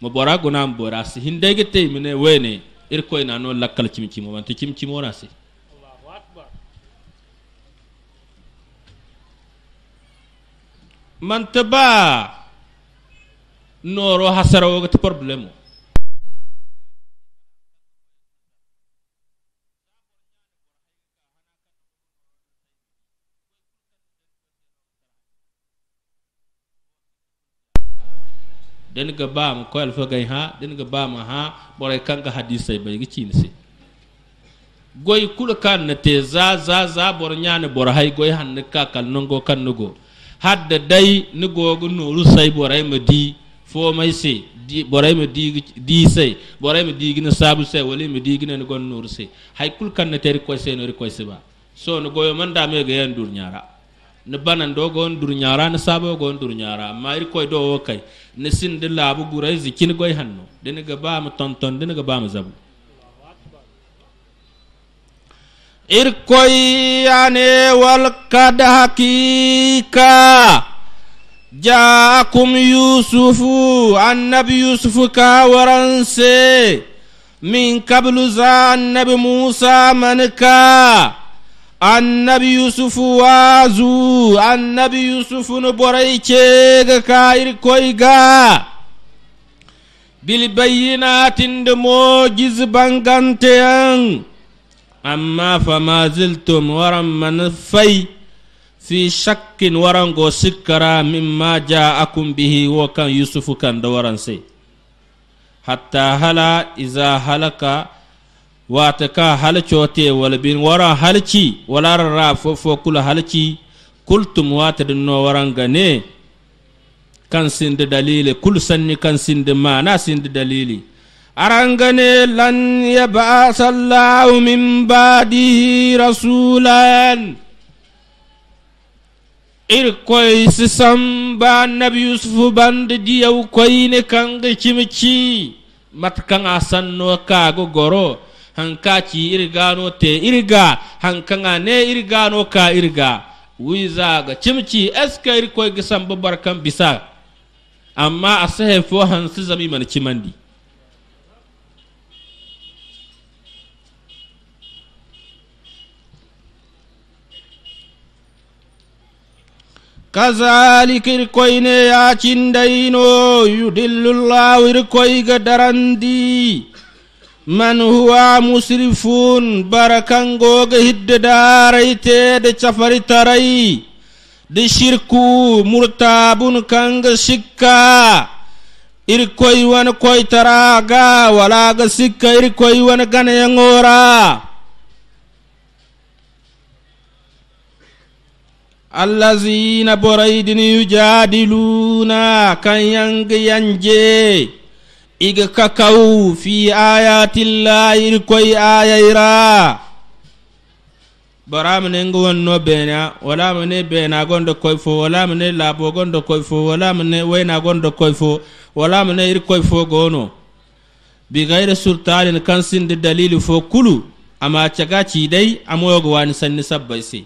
mu booraagunaa mu booraas hin deegi tey mi nee weene erkooy naa noo lakkal cim cimoo mante cimoo naasii. mante ba nooroo haasara woo gati porbilem o. den ga bam koyal alfa gay ha den ga bam ha bore kanga hadisai bai gi cinse goy kula kan na te za za za bor nyane bor hay goy han ka kal nongo kan nugo hadda dai ni gogo noru sai borai ma di fo mai di borai ma di di sai borai ma di gina sabu sai wali ma di gina ni gon noru sai hay kul kan na ter ko sai noru ko sai ba so no goyo man da me ga yan dur nyara ni banando do gon durnyara ni sabo gon durnyara amma ir koy do kai ni sinda laabu labu gurai zikin goy hanno da dini ga ba mu tonton dini ga ba ma zabu ir koy yane wal kad hakika jakum yusufu annabi yusufu ka waranse min kablu za annabi musa man ka annabi yusuf wazu annabi yusuf nu boray ceega kaayir koyga bilbayinatinde mojiz banganteyan amma fama ziltum waran man fay fi shakkin warango sikkara mimma ja'akum bihi wo kan yusufu kan da waran se hatta hala iza halaka wata ka halcote wala bin wara halci walarara fofo kula halci kultum wata dinno waran gane kan sin sindi dalili kul sanni kan sin sindi mana sindi dalili arangane lan ya yab'atha Allahu min ba'dihi rasulan irkoy sisam ba nabi yusufu bande diyaw koyne kanga ci mat kanga sanno kago goro hanka ci no te irga nga ne no ka irga wiza ga cimci eska irko san babbar kan bisa amma a sahe fo su zami man cimandi كذلك الكوين يا تشندينو يدل الله الكوي قدرندي man huwa musrifun barakan goga hidda daarayte de cafari taray de shirku murtabun kanga sikka irkoy wan koy taraga wala ga sikka irkoy wan ganayangora allazina boraydin yujadiluna kan yang yanje iga kakau fi ayatillahi koy ayayra bara ne nga no bena wala ne bena gondo koy fo wala ne labo gondo koy fo wala ne wayna gondo koy fo wala ne ir koy fo gono bi gayre sultanin de dalil fo kulu ama caga ciiday amoyogo wani sanni sabbaisi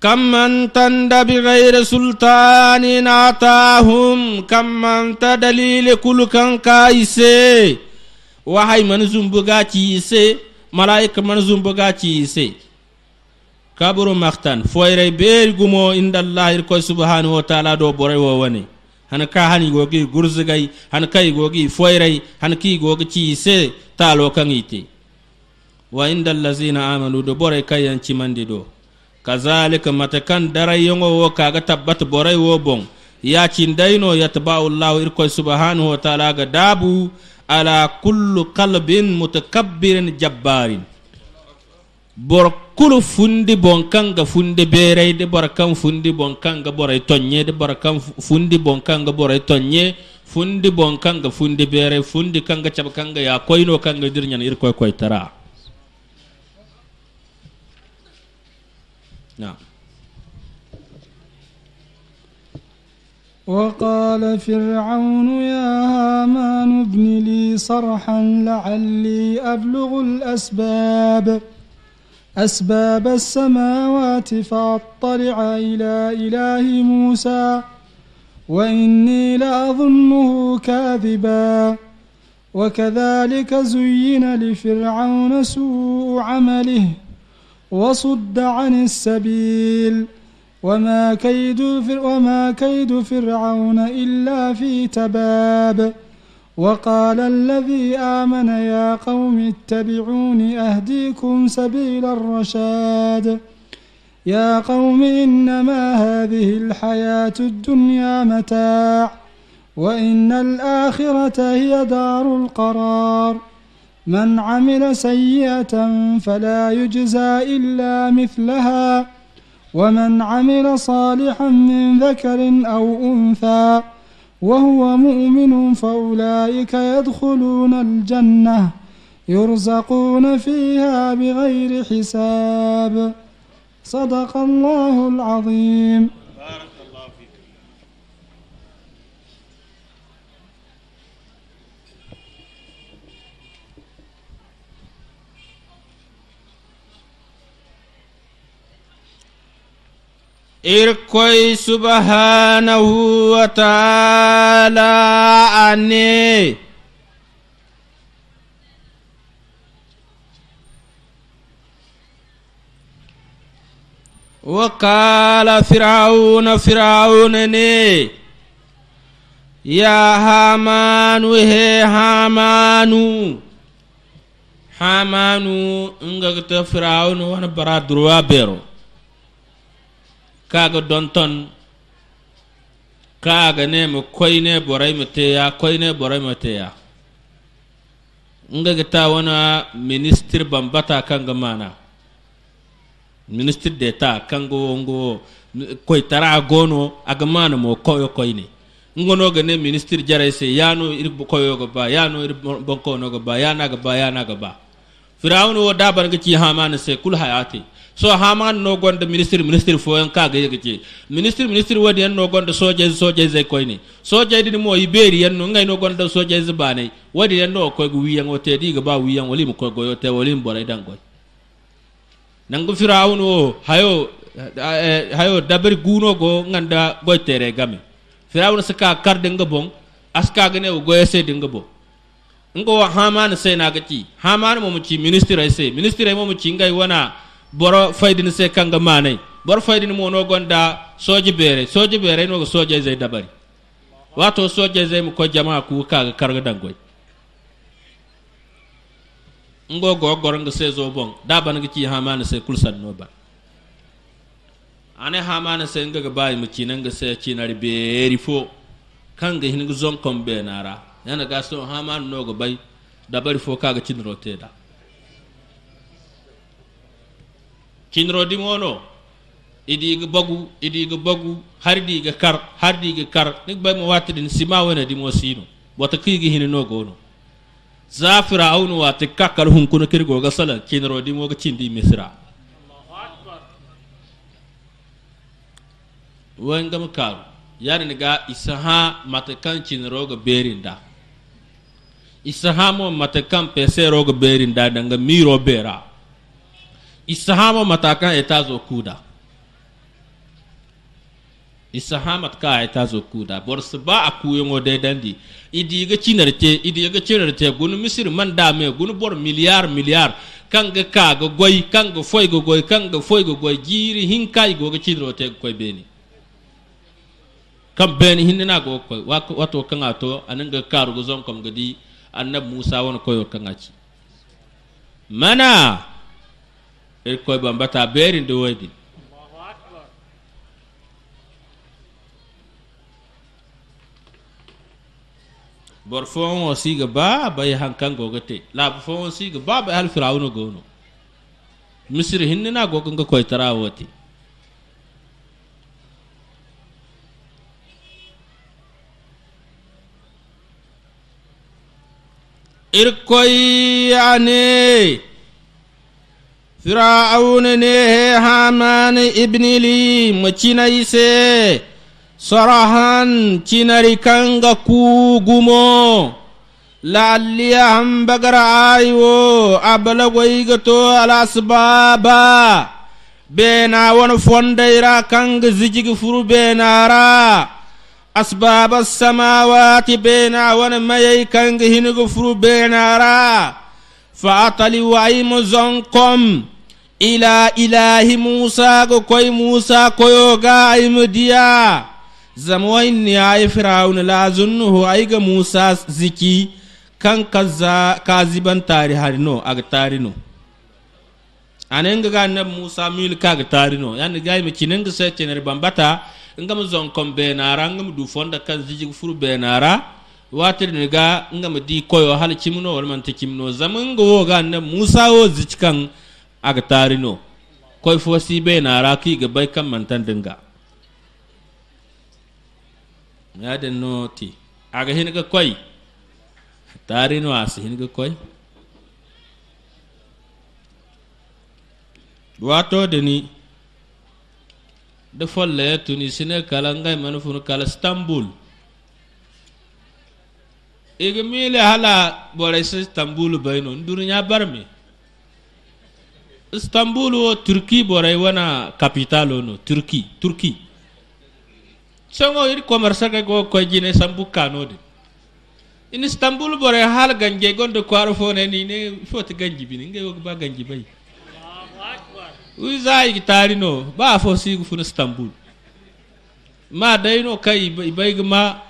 كم من تند بغير سلطان أعطاهم كم من تدليل كل كان كايسي وهاي من زنبغا تيسي ملايك من زنبغا تيسي kaburu maktan foyre beeri gumo indallahi irkoye subhanahu wa taala do boray wo woni han ka han igogi gurzigay han ka igogi foyrey han ki igogi ciise taalo kan ite wa inda allazina amanu do boray kayyan cimandi do kazalika matakan daray yongo wo kaga tabbat boray wo bon ya cindayno yatba'u llahu irkoy subhanahu wa ta'ala ga dabu ala kullu qalbin mutakabbirin jabbarin bor kulu fundi bonkan ga fundi berey de bor kan fundi bonkan ga boray tonye de bor kan fundi bonkan ga boray tonye fundi bonkan ga fundi berey fundi kan ga cabkan ga ya koyno kan ga dirnyan irkoy koy tara نعم وقال فرعون يا هامان ابن لي صرحا لعلي أبلغ الأسباب أسباب السماوات فأطلع إلى إله موسى وإني لأظنه كاذبا وكذلك زين لفرعون سوء عمله وصد عن السبيل وما كيد وما كيد فرعون إلا في تباب وقال الذي آمن يا قوم اتبعون أهديكم سبيل الرشاد يا قوم إنما هذه الحياة الدنيا متاع وإن الآخرة هي دار القرار من عمل سيئة فلا يجزى إلا مثلها ومن عمل صالحا من ذكر أو أنثى وهو مؤمن فأولئك يدخلون الجنة يرزقون فيها بغير حساب صدق الله العظيم irkoy subhaanahu wa taala aane waqaala firaawuna firaawuna nee ya hamaanu hee hamaanu hamaanu ngaktan firaawuna wana baraaduru waan beero. kaga donton kaga ne mu koi ne borai mu teya koi ne borai mu teya nga gita wana ministir bambata kanga mana ministir deta kanga wongo koi tara gono aga mana mo koyo koi ne ngono ga ne ministir jarai se yano irbu koyo ga ba yanu irbu bonko no ga ba yana ga ba yana ga ba firawun wo dabar ga ci hamana se kul hayati so haman no gonda ministre ministre fo en gege ci ministre ministre wadi en no gonda soje ze koyni sojeje mo iberi en no ngay eh? no gonda ze bane wadi en no koy en o tedi ga ba en wali mo koy goyo te wali mo boray dan goy nangu firawun o hayo eh, hayo dabari guno go nganda go tere gami firawun saka karde nga bon aska gane o goye se dinga bo ngo haman se na gati haman mo mu ci ministre sai ministre mo mu ci ngay wana boro faydini se kanga manay boro faydini mo no gonda soji bere soji bere no soje zai dabari wato soje zai mu ko jama'a ku kaga karga dangoy ngo go goranga se zo bon da ban ga ci hamana se kulsan no ba ane hamana se nga ga bayi mu kinan nga se ci cinar beri fo kanga hin ga zon kombe nara yana gaso so hamana no go bay dabari fo kaga cinrote da kinro dimono idiga bagu idiga bagu har kar har kar ni bai mu wata din sima wana dimo sino wata kigi hini no gono zafira fir'aunu wata kakal hun kuna kirgo ga sala kinro dimo ga cindi misra wan gam karu yar ni ga isaha matakan kinro ga berinda isaha mo matakan pese roga berinda danga miro bera isahama matakan ita zo kuda isahamat ka ita zo kuda bor su ba a kuyin o dai dandi idi ga cinarte idi ga cinarte gunu misir man da me gunu bor miliyar miliyar kan ga ka ga goy kan ga foy ga goy kan ga foy ga goy jiri hin kai go ga cinarte ga koy beni kan beni hin na go koy wato kan ato anan ga karu go zon kom gadi annab musa won koyo kan aci mana e koye ban bata beeri nde woydi bor fo on o siiga ba bayi e han kango ga te laaɓa fo on siiga ba ɓe hal firawuna gowno misiri hinnina goganga koye tara wote irkoy ane firawuna ne he ibnili ma cinayi sorahan cinari kanga kugumo laalliya hambagara ayiwo abalagoyiga to alasbaba bena wona fondayra kanga zijigi furu benara asbaba samawati bena wona mayey kanga hinigo furu benara fa zonkom ila ilahi musa go koy musa koyo ga koyoga aymudiya ni ay firawun la ay ga musa ziki kan kaza kaziban tari harino ag tarino anen ga annab musa mil ka ag tarino yan ga mi kinin ga sai cenar bambata ngam zon kom benara ngam du fonda kan ziji furu benara watir ni ga ngam di koyo hal cimno wal man tikimno zaman go ga annab musa o zikan kan aga tarino koy fo sibe na raki ga bay kam man tan dinga ya den noti aga hin ga koy tarino as hin ga koy wato deni de folle tunisine kala ngay man fu kala istanbul igmile hala bore istanbul bayno ndurnya barmi istanbul wo turki bora wana capital ono turki turki songo iri commerce ke go ko jine sambu kano de in istanbul bora hal ganje gondo ko arfo ne ni ne foti ganji bi nge go ba ganji bay uza gitari no ba fo si gu fun istanbul ma dai no kai bay ma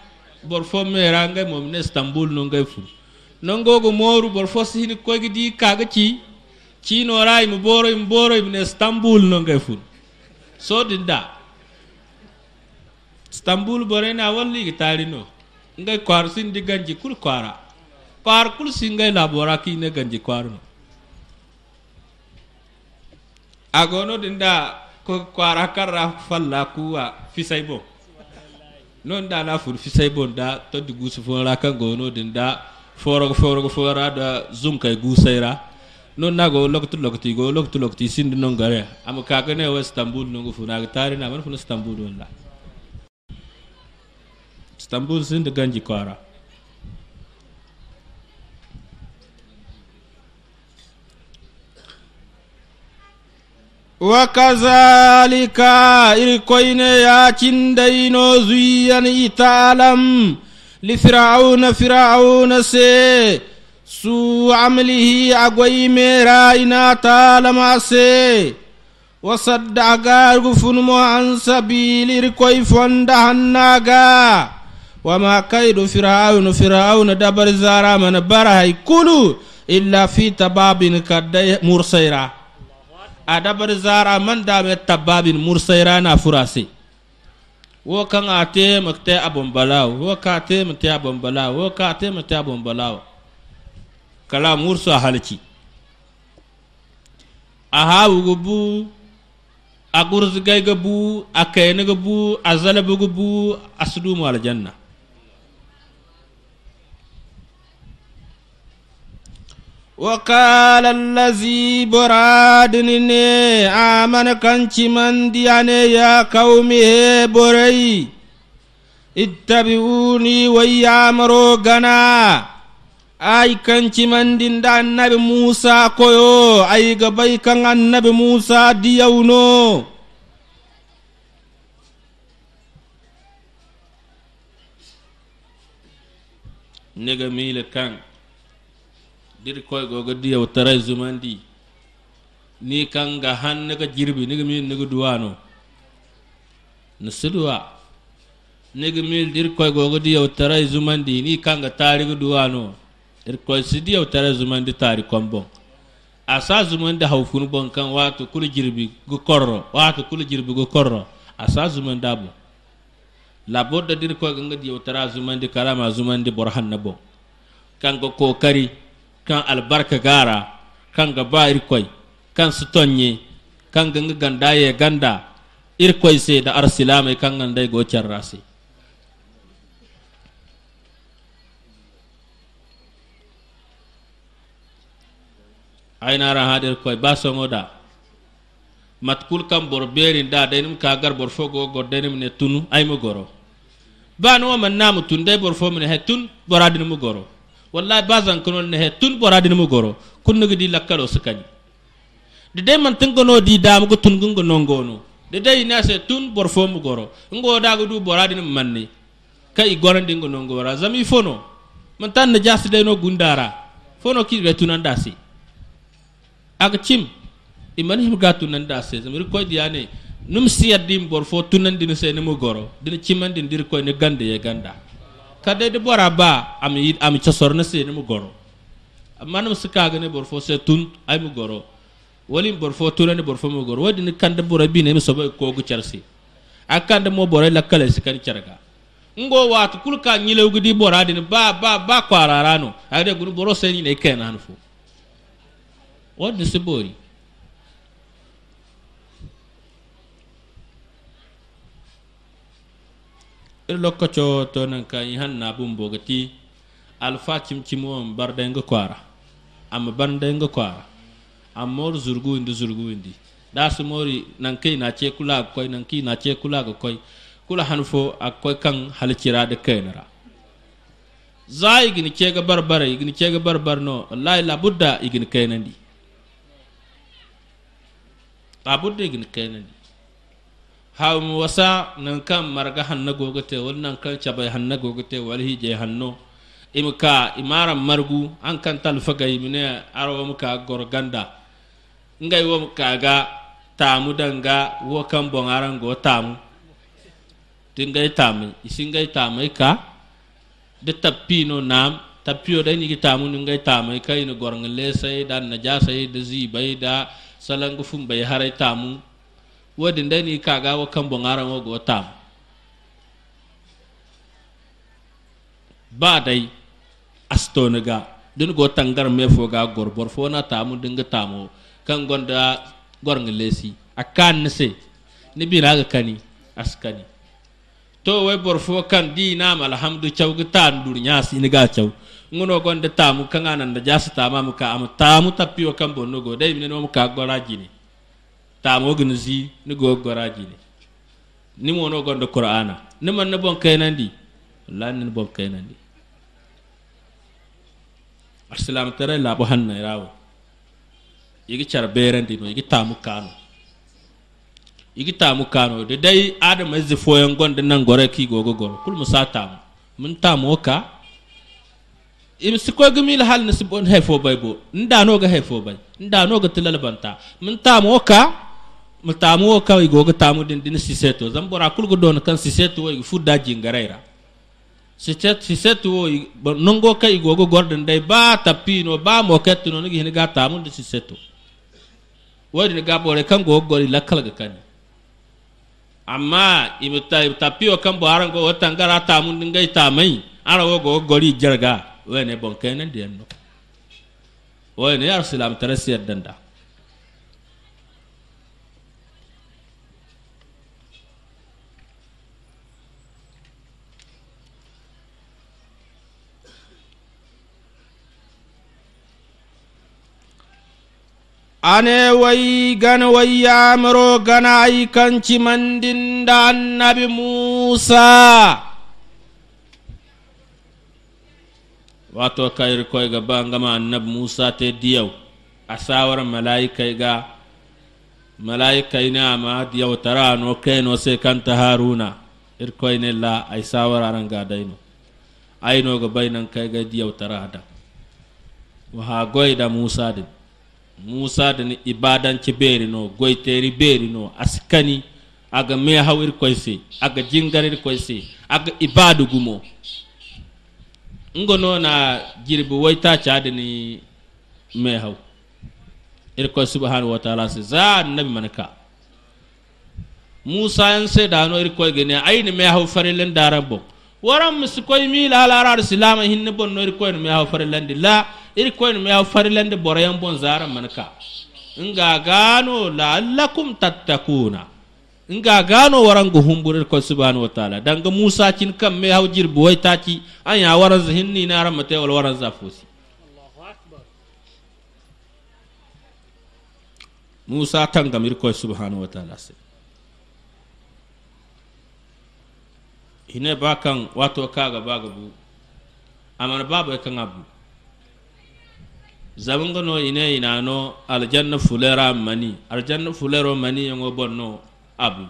bor fo me rangai mom ne istanbul no ngai fu nongo go moru bor fo si ni ko gi di kaga ci kiinora imo ɓooro imo ɓooro imne stambul noon gay fun sodinda stambul borene a walliki no ngay kwar sin di ganji kul kwara kwar kul sin ngay bora ki ne ganji kwar no agono dinda ko kwara karra falla kuwa fisay non da na fur fisay bon da to di gusu guusu fonra kan gono dinda foro forogo fora da zum zunkay guusayra non nago lokti lokti go lokti lokti sin non gare am ka kene wa istanbul non go funa tare na man funa istanbul wala istanbul sindi ganji kwara وكذلك إلقين يا تندينو زيان إتالم لفرعون فرعون سي سوء عمله أقوي ميرا إنا تالا ماسي وصد أغار غفنمو عن سبيل ركوي فند هناغا وما كيد فرعون فرعون دبر زارا من برهي كلو إلا في تباب كد مرسيرا أدبر زارا من دام تباب مرسيرا نافراسي وكان أتي أبو بلاو وكاتي مكتئ أبو بلاو وكاتي مكتئ أبو بلاو kalaamu a waan hal ci a hawwuugi bu a ga bu a ga bu a zalebiwugi buu a sidduumaa la janna. waka lallaazii boraadiniine a man kanchi mandiyaanee yaakaawumeehee borai itabi wuunii wayyaa maroo ganaa. ay kan cimandinɗa annabi musa koyo ay ga bay kan annabi musa diyawno nega mile kan dir koygoga diyaw taray zumandi ni kan kanga han nega jirbi nega mil nega duwano nasiduwa nega mil dir koygoga diyaw taray zumandi ni kan ga tariga duwano irkoisidi yau tare zuman di tari kwambon a sa zuman da haufun bon kan wato kul jirbi go korro wato kul jirbi go korro a sa zuman da bo labor da dir ganga di zuman di karama zuman di borhan na bon kan go kokari kan albarka gara kan ga ba irkoi kan su tonye kan ganga ganda ya ganda irkoi sai da arsilamai kan gandai go charrasi aynara haɗer koye basoŋoɗa matkul kam bor berin da denim gar bor fo go go denim ne tunu ay mu goro ba n'o man namu tun dai bor fo mun he tun boradin mu goro wallahi bazan kono ne he tun boradin mu goro kunnu gidi lakkalo sukani de dai man tun gono di dam go tun gungo nongono de dai na se tun bor fomu goro ngo da go du boradin manni kai gorandin go nongo ra zami fono man tan na jasi dai no gundara fono ki retunan dasi ak cim i imani hibga tunan da se zamir koy diyane num siyat dim bor fo tunan din se ne mu goro din ciman din dir koy ne gande ye ganda kade di bora ba am yi am chasor na se ne mu goro manum sikaga gane bor fo se tun ay mu goro walim bor fo tunan ne bor fo mu goro wadin kande bora bi ne so bay ko gu charsi akande mo bora la kale se kan charga ngo watu kulka di bora din ba ba ba kwararano ade gunu boro se ni ne kenan kenanfu wanda su bori lokaco to nan kan yi bogati alfa kwara amma kwara amma zurgu indi zurgu indi mori nan kai na ce kula ga nan kai na ce kula ga kula hanfo kan da kai nara za igini ke ga barbara igini ke ga no kai nan di abudde gin kenani mu wasa nan kan marga hanna gogote wal nan kan chabai hanna gogote walhi je hanno imka ka margu an kan tal fagay mine arwa ka gorganda ngay wom kaga tamu danga wo kan bon aran go tamu tingay tamu isingay tamay ka de tapino nam tappiyo dai nigi tamu ngai tamay kay no gorngle sai dan najasa da zibai da salangu fumba ya harai tamu wadin da ni ka wa kan bongaran wa go tam ba dai astoniga dun go tangar me fo ga gorbor fo na tamu dinga tamu kan gonda gornga lesi akan se ni bi na ga kani askani to wai borfo kan di na alhamdu chawga tan dur nyasi ni ga chaw ngono gonde tamu kanga nan da jasu tama muka am tamu tapiwa kambo bonno go dai minen ka goraji ne tamu ogin zi ni go goraji ne ni mono gonde qur'ana ni man na bon kaynandi lan ni bon kaynandi arsilam tere labo hanna rawo igi char berandi no igi tamu kano igi tamu kano de dai adam azzi yon gonde nan gore ki gogo goro kul musata mun tamu ka si sikoy la hal ni sibon hay fo bay bo nda no ga hay fo bay nda no ga tilal banta min ta mo ka mun ta mo ka i goga ta mo din din siseto bora kul go don kan siseto way fudda jingaraira siseto siseto way nongo ka i goga gordon dai ba tapino ba mo no ni hin ga ta mo din siseto way din ga bore kan go gori lakal ga kan amma ta tapio kan bo arango tangara ta mo din ga ta mai arawo go gori jarga wene bonkene ndiyemno wene ya silam tara siyar danda ane wayi gana wayi amiro gana ay kanci mandinda annabi musa wato kayir ga ba ngama annab musa te diyaw a sawar malaikayga malaikayna ma diyaw tara no keno se kanta haruna ne la ay sawar ga dayno ga baynan kayga diyaw tara ha goy da musa de musa ibadan ibadanci beri no teri beri no askani aga me hawir se aga jingarir se aga ibadu gumo ngono na jirbi waita chadi ni me mehaw irko subhanahu wa ta'ala se za nabi manaka musa en se me irko gene ayni mehaw bo waram waran koy mi la la ar silama hinne bon no irko mehaw farilen di la irko mehaw farilen di borayan bon zara manaka nga gano lakum tattakuna nga gano waran go humburir ko subhanahu wataala danga musa cin kam me haw jir boy taci an ya waran hinni na ramate wal waran zafusi musa tangamir ko subhanahu wataala se hine bakan wato kaga baga bu amana baba kan abu zabangano ine inano aljanna fulera mani aljanna fulero mani yango bonno abu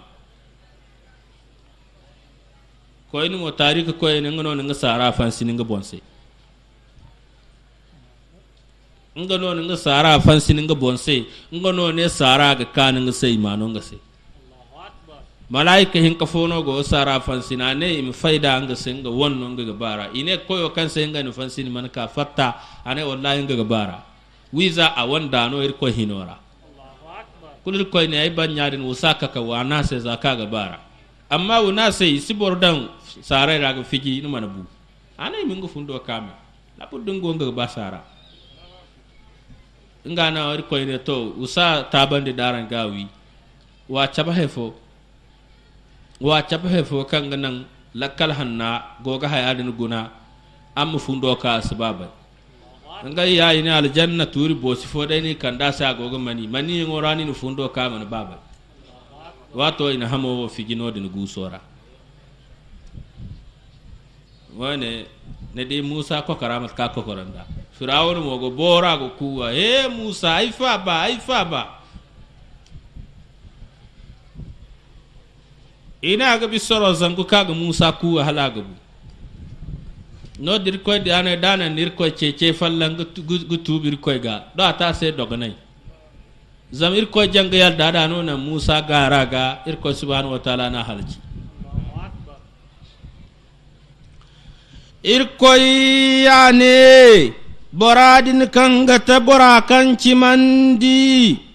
koyni mo tarika koye ne ngano ne nga sara fansi ne nga bonse nga no ne sara fansi ne nga bonse nga no ne sara ga ka ne nga sai mano nga sai malaika hin ka fono go sara fansi na ne im faida nga sai nga wonno nga ga bara ine koyo kan sai nga ni fansi ni man ka fatta ane wallahi nga ga bara wiza a wanda no ir ko hinora kulir koy ne ay ban nyaadin wu saka ka wa na se zaka ga bara amma wo na se si bordan sare raga fiji numa na bu anai mingo fundo kame la budun gonga ba sara nga na wari koy ne to usa tabande daran wi wa chaba fo wa chaba hefo kanga nan lakkal hanna goga hayadin guna amma fundo ka sababai nga ya ina aljanna turi bosi fo dai ni kanda sa gogo mani mani ngorani ni fundo ka man baba wato ina hamo figino din gusora wane ne dai musa ko karamat ka ko koranda firawun mo go bora go kuwa he musa ai fa ba ai fa ba ina ga bisoro zangu kaga musa kuwa halaga bu no dir koy dana dana nir koy ce ce fallan gu tubir koy ga do ata se dognai zam ir koy jang yal dada no na musa gara ga ir koy subhanahu wa ta'ala na halji ir koy yani boradin kangata borakan mandi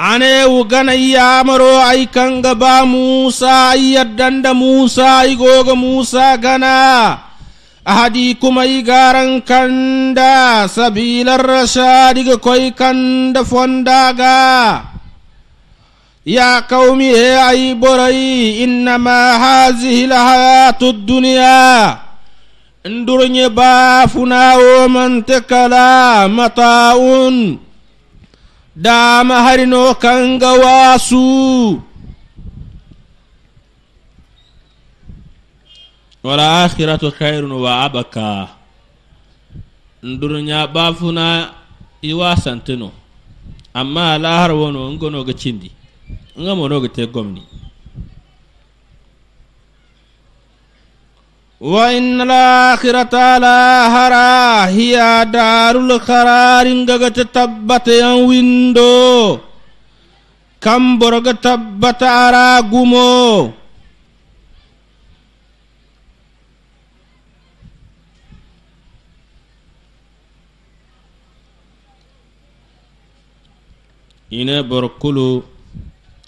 anewu gana yamaro ay kanga ba musa ay yaddanda musa ay goga musa gana ahadi kumay garan kanda sabilar rashadiga koy kanda fondaga ya kaumi e ay boray innama hazihi lhayatu duniya ndurñe baafunawomante kala mataun dama harino kanga wasu wala akhiratu khairun wa abaka ndurunya bafuna iwa santino amma lahar wono ngono ga cindi ngamo ga te gomni Wa innal akhirata la hara hiya darul kharariin gagata tabbata yan windo kambor gagata tabbata ara gumo ina barkulu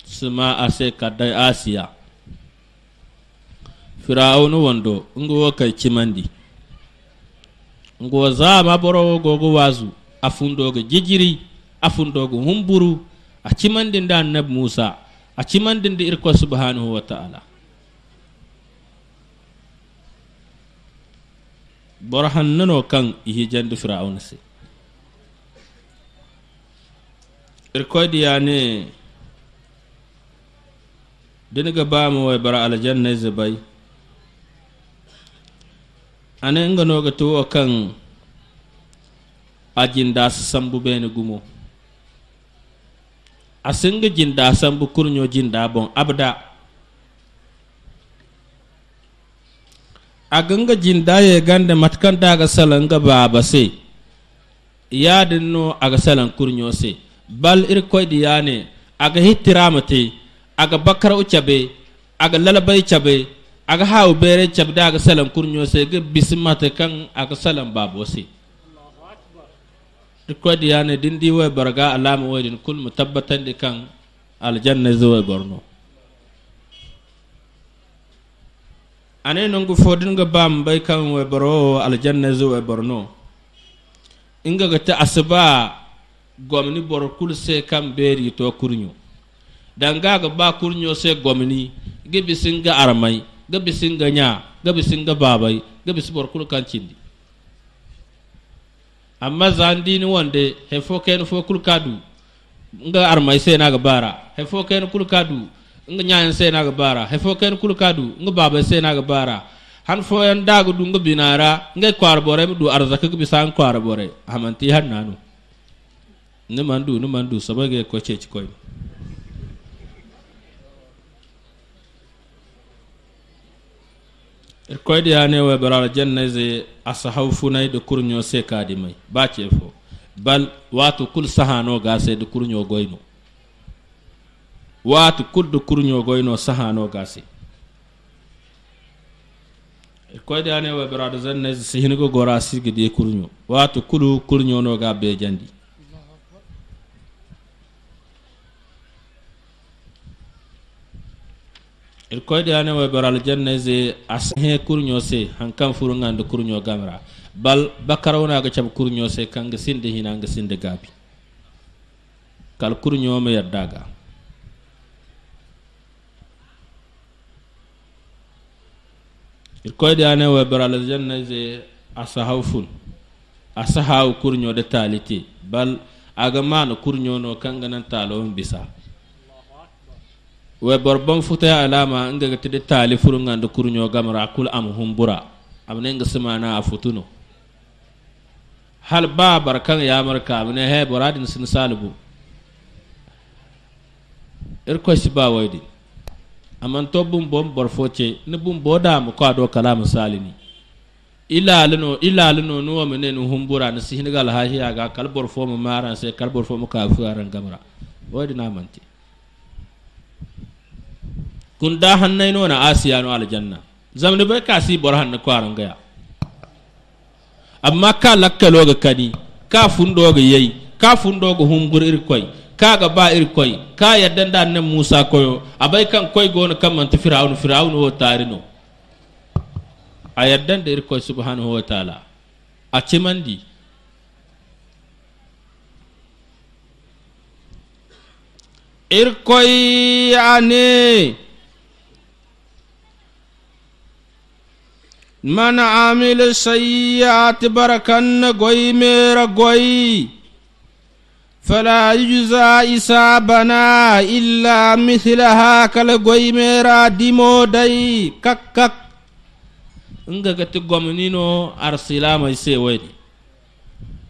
sama ase kadai asia firawunu wando ngo kai kimandi ngo za maboro gogo wazu afundogo jijiri afundogo humburu a cimandin da nab musa a cimandin da irko subhanahu wa ta'ala borhan nano kan ihi jandu fir'auna se irko diya ne diniga ba mu wai bara aljanna zabai anan ga noga to kan a da su sambu bene gumo a singa jin da sambu kurnyo jin da bon abda a ganga jin da ya ganda matkan daga salan ga baba sai ya dinno a ga salan kurnyo sai bal irkoi diya ne a ga hitiramate a ga bakar ucabe a ga lalabai cabe aga haw bere chabda aga salam se ga bismata kan aga salam babose kodi yane din di we barga alama wa din kul mutabbatan de kan aljanna zuwa borno ane go fodin ga bam bai kan we baro aljanna zuwa borno inga ga ta asba gomni bor kul se kan beri to kurnyo danga ga ba kurnyo se gomni gibi singa aramai gabisinga nya gabisinga babai gabisi borkulu kancindi amma zandini wonde he fo kene fo kul kadu nga armay senaga bara he fo kene kul kadu nga ñayan senaga bara he fo kene kul kadu nga babay senaga bara han fo yan dagu du nga binara nga kwar bore du arzaka ga bisan kwar bore hamanti han nanu ni mandu ne mandu sabage ko ceci koyni koyde yane weɓeral jannayse asa haw funay ɗo kurño sekadi may bace fo bal watu kul sahano ga goyno watu kul ɗo kurño goyno sahano ga se koyde gora watu kulu be jandi irkoyde ne webara aljanna ze ashe kurnyo se hankan furu ngande kurnyo gamra bal bakarawna ga chab kurnyo se kanga sinde hina nga sinde gabi kal kurnyo me yaddaga irkoyde ne webara aljanna ze asahaw fun asahaw kurnyo de taliti bal aga kurnyo no kanga nan talo bisa we borbon futaya alama nga ga tidi tali furu nga nda kurnyo gamra kul am humbura amne nga simana a futuno hal ba barkan ya marka amne he boradin sin salibu irko si ba waydi amman to bum bom borfoce ni bum boda mu ko ado kalam salini ilalino ilalino nuwa mene nu humbura ni sihin gal ya ga kalbor fo mu maran sai kalbor fo kafu aran gamra waydi na manti kun da hannai no na asiya no aljanna zamni bai si bor hanna kwaran gaya amma ka lakka loga kani ka fundo ga yayi ka fundo ga humbur irkoi ka ga ba irkoi ka yadda da nan Musa koyo abai kan koi gona kan man firawun firawun wo tarino a yadda da irkoi subhanahu wa ta'ala a cimandi irkoi ne. Mana aminu shayyati goy goymeera goy fala ayijuza isa bana illa misila hakal goymeera dimo day kak kak. N gomni no Arsii se wayne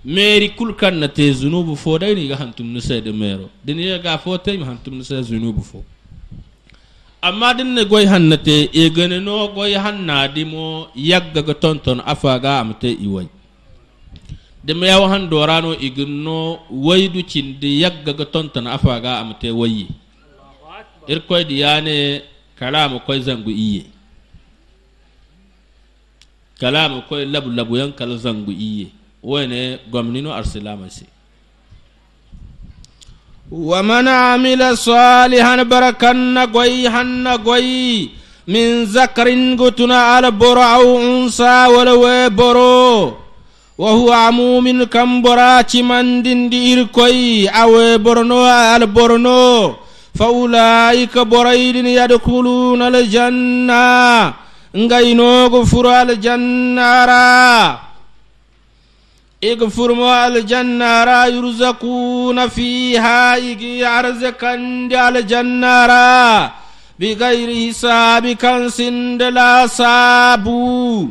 Meeri kul kanna tee zinuuf foo deini yaa hantum ni ne seede meero ga eeggaa foo tee ma haa tum ne seede meero. amma din ne goy hannate e gane no goy hanna mo yagga ga tonton afa ga amte iwai da ma yawo han dorano wai waidu cindi yagga ga tonton afa ga amte wayi di yane kalamu koy zangu iye kalamu koy labu labu yan kala zangu iye wone gwamnino arsilama se ومن عمل صالحا بركن قويهن قوي من ذكر قتنا على برع انسا ولو برو وهو عموم كم برات من دندير كوي أو برنو على برنو فأولئك بريد يدخلون الجنة غينوغ فرال الجنة اغفر مو الجنة را يرزقون فيها اغي عرزقا الجنة را بغير حساب كان سند لا سابو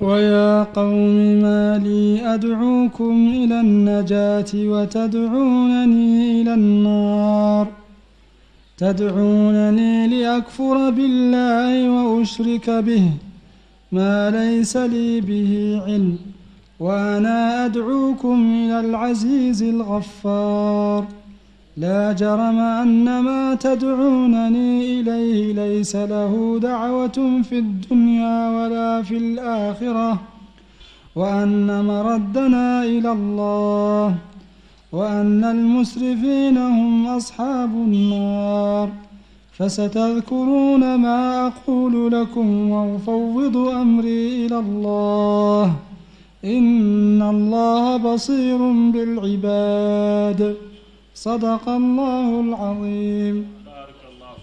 ويا قوم ما لي أدعوكم إلى النجاة وتدعونني إلى النار تدعونني لأكفر بالله وأشرك به ما ليس لي به علم وأنا أدعوكم إلى العزيز الغفار لا جرم أن ما تدعونني إليه ليس له دعوة في الدنيا ولا في الآخرة وأن مردنا إلى الله وأن المسرفين هم أصحاب النار فستذكرون ما أقول لكم وأفوض أمري إلى الله إن الله بصير بالعباد صدق الله العظيم بارك الله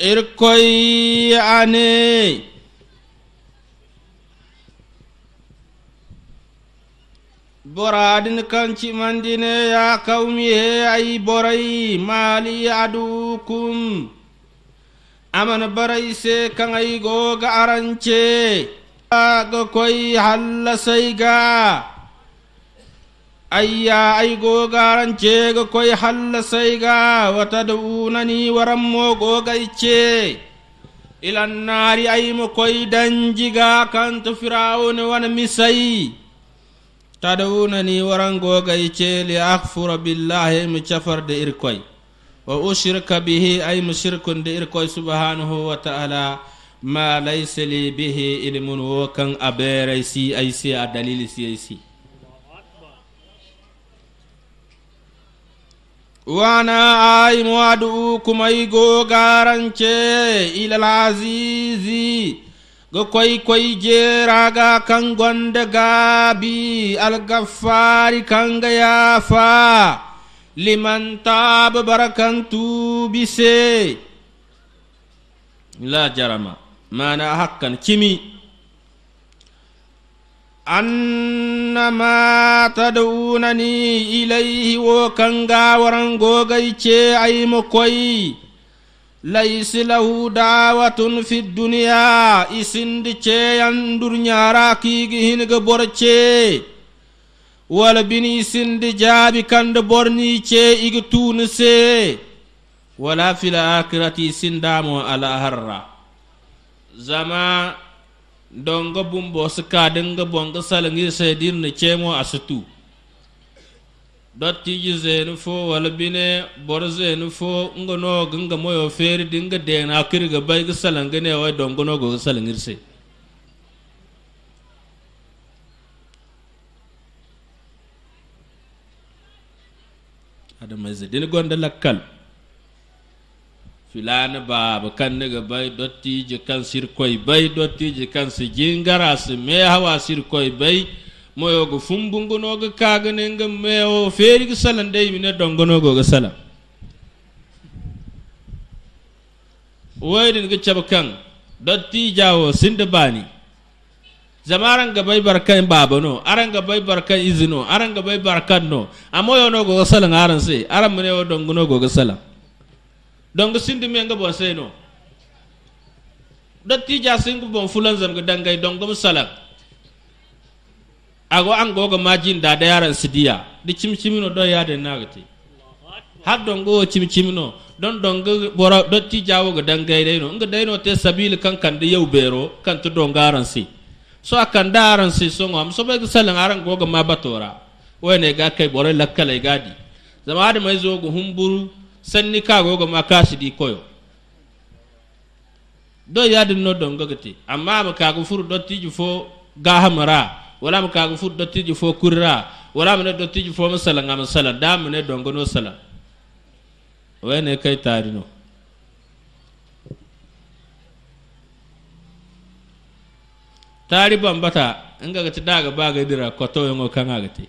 فيك إركوي عني boraɗin kancimandine ya kawmi he ayi boray maali aduukum aman baray se kaŋay googa arance aga koy halla sayga ayya ay googa aranceega koy halla sayga watad uunani waran mo googa icce ilannaari aymo koy danjiga kanto firawone wana misay tad'unani warangoogayce liakfura billahi mi cafarde irkoy wa ushrika bihi ay mi shirkunde irkoy subhanahu wa taala ma laysa li bihi ilmun wo kan a si ay si a dalili si ay si wana ay mo kumay ay googarance ilal azizi do koy koy jeraga kan gonde gabi al gaffari kan yafa liman tab barakan tubise la jarama mana hakkan kimi annama tad'unani ilayhi wa kan ga warango gai che ay mo koy ليس له دعوة في الدنيا إسند شيء أندر نارك يجهن قبر شيء ولا بني إسند جاب كند برني شيء يقتون ولا في الآخرة إسند مو على هرة زما دعو بمبوس كادن بونغ سالعير سيدين شيء مو أستو dottiji zenu fo wala bine bor zenu fo nga no ginga moyo feri dinga dena kirga bay ga salan salangane way no go salan salangirse adama zedin gonda lakkal filana baba kan niga bay dottiji kan sirkoy bay dottiji kan si jingara si me hawa sirkoy bay moyo go fumbungono go kagane ga mewo feri go salan dai mine dongono go go salam waydin go chaba kan dotti jawo sinde bani zamaran ga bai barkan babano aran ga bai barkan izino aran ga bai barkan no amma yo no go salan aran sai aran mine wo dongono go go salam dongo sinde me ga bo sai no dotti ja singu bon fulan zam ga dangai dongo salam ago an goga majin da da yaran sidiya di chimchimino do yade nagati har don go chimchimino don don go bora do ti jawo go dan gaide no ngi dayno te sabil kan kan di yow bero kan to don garan si so akan daran si so ngam so be salan aran goga ma batora wene ga kai bora lakkale gadi zama da mai zo go humburu sanni ka goga ma kashi di koyo do yadin no don gagate amma ba ka go furu do ju fo ga hamara wala mu kaga fu dottiji fo kurra wala mu ne dottiji fo mu sala ngam sala da mu ne dongono sala wene kay tarino tari bambata nga gati daga baga dira koto yongo kanga ga gati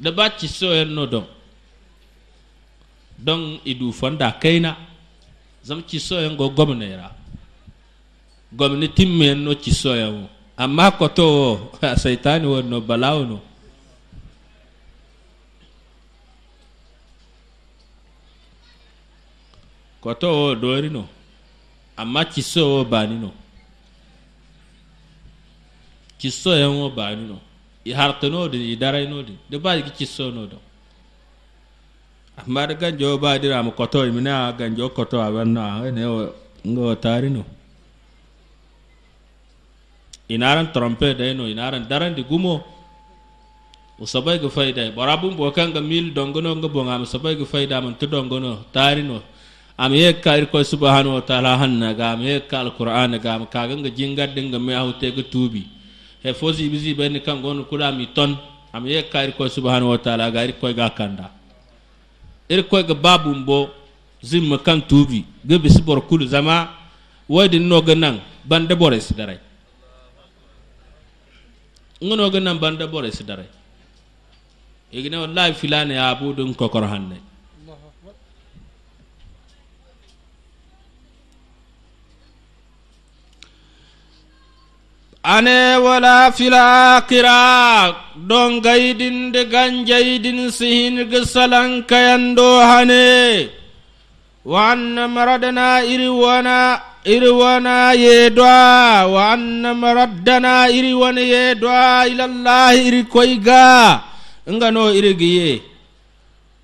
da ci so no don don idu fonda kaina zam ci so yango gomnera gɔminiti meŋ no ci sɔya o amma kɔtɔ wɔ a saitani wɔ nɔ bala o no kɔtɔ wɔ dɔɔri no amma ci sɔ wɔ baani no ci sɔya wɔ baani no i harti no di i dara no di de baa yi ci sɔ no dɔn amma de ganjɔ baa dira amu kɔtɔ yi mine a ganjɔ kɔtɔ a bɛ na ne wɔ nga wɔ taari no. inaran trompe dayno inaran darandi gumo usabay ga fayda barabum bo ga mil dongono ga bonga usabay ga fayda man to dongono tarino am ye ir ko subhanahu wa ta'ala na ga am ye kal qur'an ga am ga nga jingar ga me te ga tubi he fozi bizi ben kan gonu kula mi ton am ye ir ko subhanahu wa ta'ala ga ir ko ga kanda ir ko ga babu bo zimma kan tubi ga bisbor kul zama wadin no ga nan bande bores daray ngonoge nan bande bore si dare igine wallahi filane abudun kokor hanne ane wala filakira don gaydin de ganjaydin sihinge salankayando hane wa annamaradana iri wana irwana ye doa wa anna maraddana iri wani ye doa ilallahi iri koyga ngano irigiye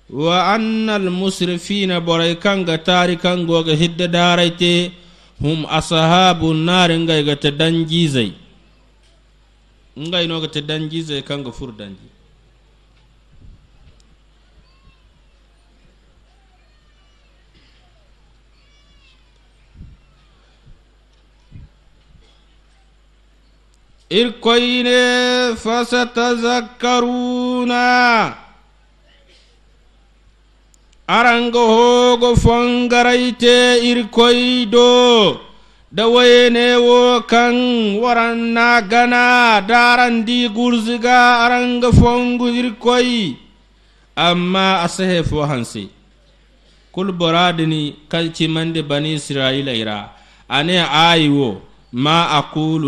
wa annal musrifina boray kanga tari kangoga hidda darayte hum asahabu nari ngaygate danjizay ngaynogate danjizay kanga fur danji irkoine fasatazakkaruna arango hogo fongarayte irkoydo da wayenewo kan waranna gana darandi gurziga aranga fongu irkoy amma asehe fo hansi kul boradini kalcimande bani israila ira ane ayiwo ma a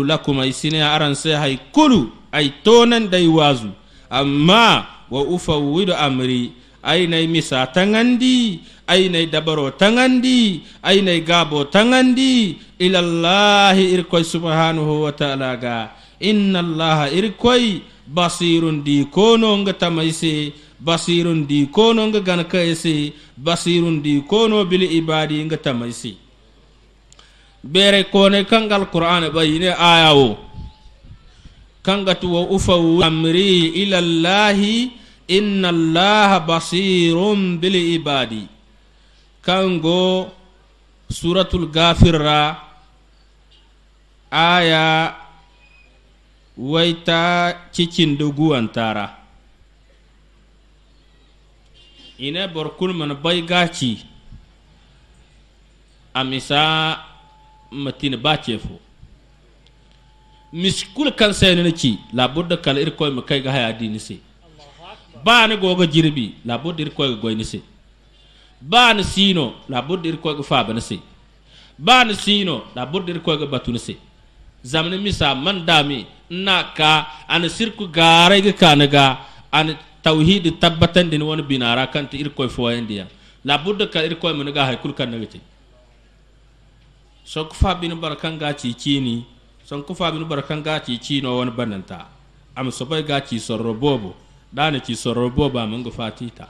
lakum ay sine aran se hay kulu ay tonan day wazu amma wa ufawwidu amri ay misa tangandi ay nay dabaro tangandi ay gabo tangandi ilallahi irkoy subhanahu wa ta'ala ga inna allah irkoy basirun di kono nga tamaise basirun di kono nga ganka ese basirun di kono bil ibadi nga bere kone kangal qur'an e bayine aya wo kangatu wa ufawu amri ila llahi inna allaha basirun bil ibadi kango suratul gafirra aya waita cicindoguwantara ine borkul man bai gaci amisa matine ba fo miskul kan sayani na ci labudda kala irkoy ma kai ga haya dini se ba ni goga jirbi labudda irkoy ga goy ni se ba ni sino labudda irkoy ga faba ni se ba ni sino labudda irkoy ga batu ni se zamani misa man dami ina ka an sirku garai ga kanaga an tauhidi tabbatan din wani binara kan kanta irkoy fo yandiya labudda kala irkoy mun ga haikul kan na gite son kufa bin barkan gaci ni son kufa bin barkan gaci no wani bananta am so bai gaci sorro bobo dana ci son boba mun gufa tita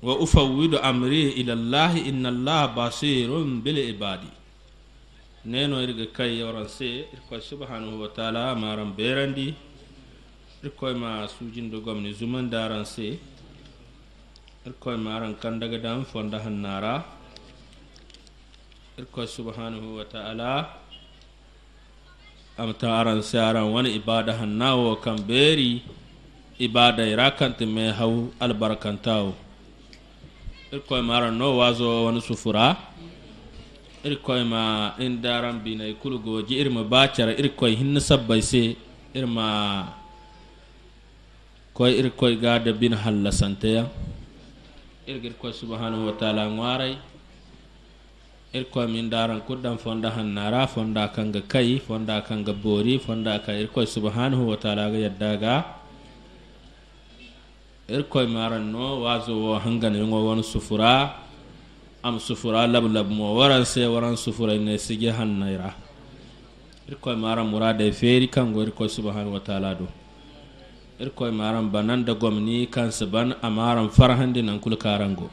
wa ufawwidu amri ila allah inna allah basirun bil ibadi neno irga kai yoran se irko subhanahu wa ta'ala maram berandi ko ma sujin do gomni zuman daran se irko maran kan daga dan fonda hannara irko subhanahu wa ta'ala amta aran saran wani ibada hannawo kan beri ibada irakanta mai hau albarkantawo irko maran no wazo wani sufura irko ma in daran binai kulgoji irma bacara irko hinna sabbai sai irma koy irkoy gada bin hallasantaya irgirkoy subhanahu wa taala ŋwaaray irkoy min daran kuddan fonda hannara fonda kanga kai fonda kanga bori fonda ka irkoy subhanahu wa ta'ala ga yadda ga irkoy maran no wazo wo ne yongo won sufura am sufura lab lab mo waran se waran sufura ne sige hannaira irkoy maran murade feri kango irkoy subhanahu wa ta'ala do irkoy maran bananda da gomni kansa ban amaran farhandi nan kul karango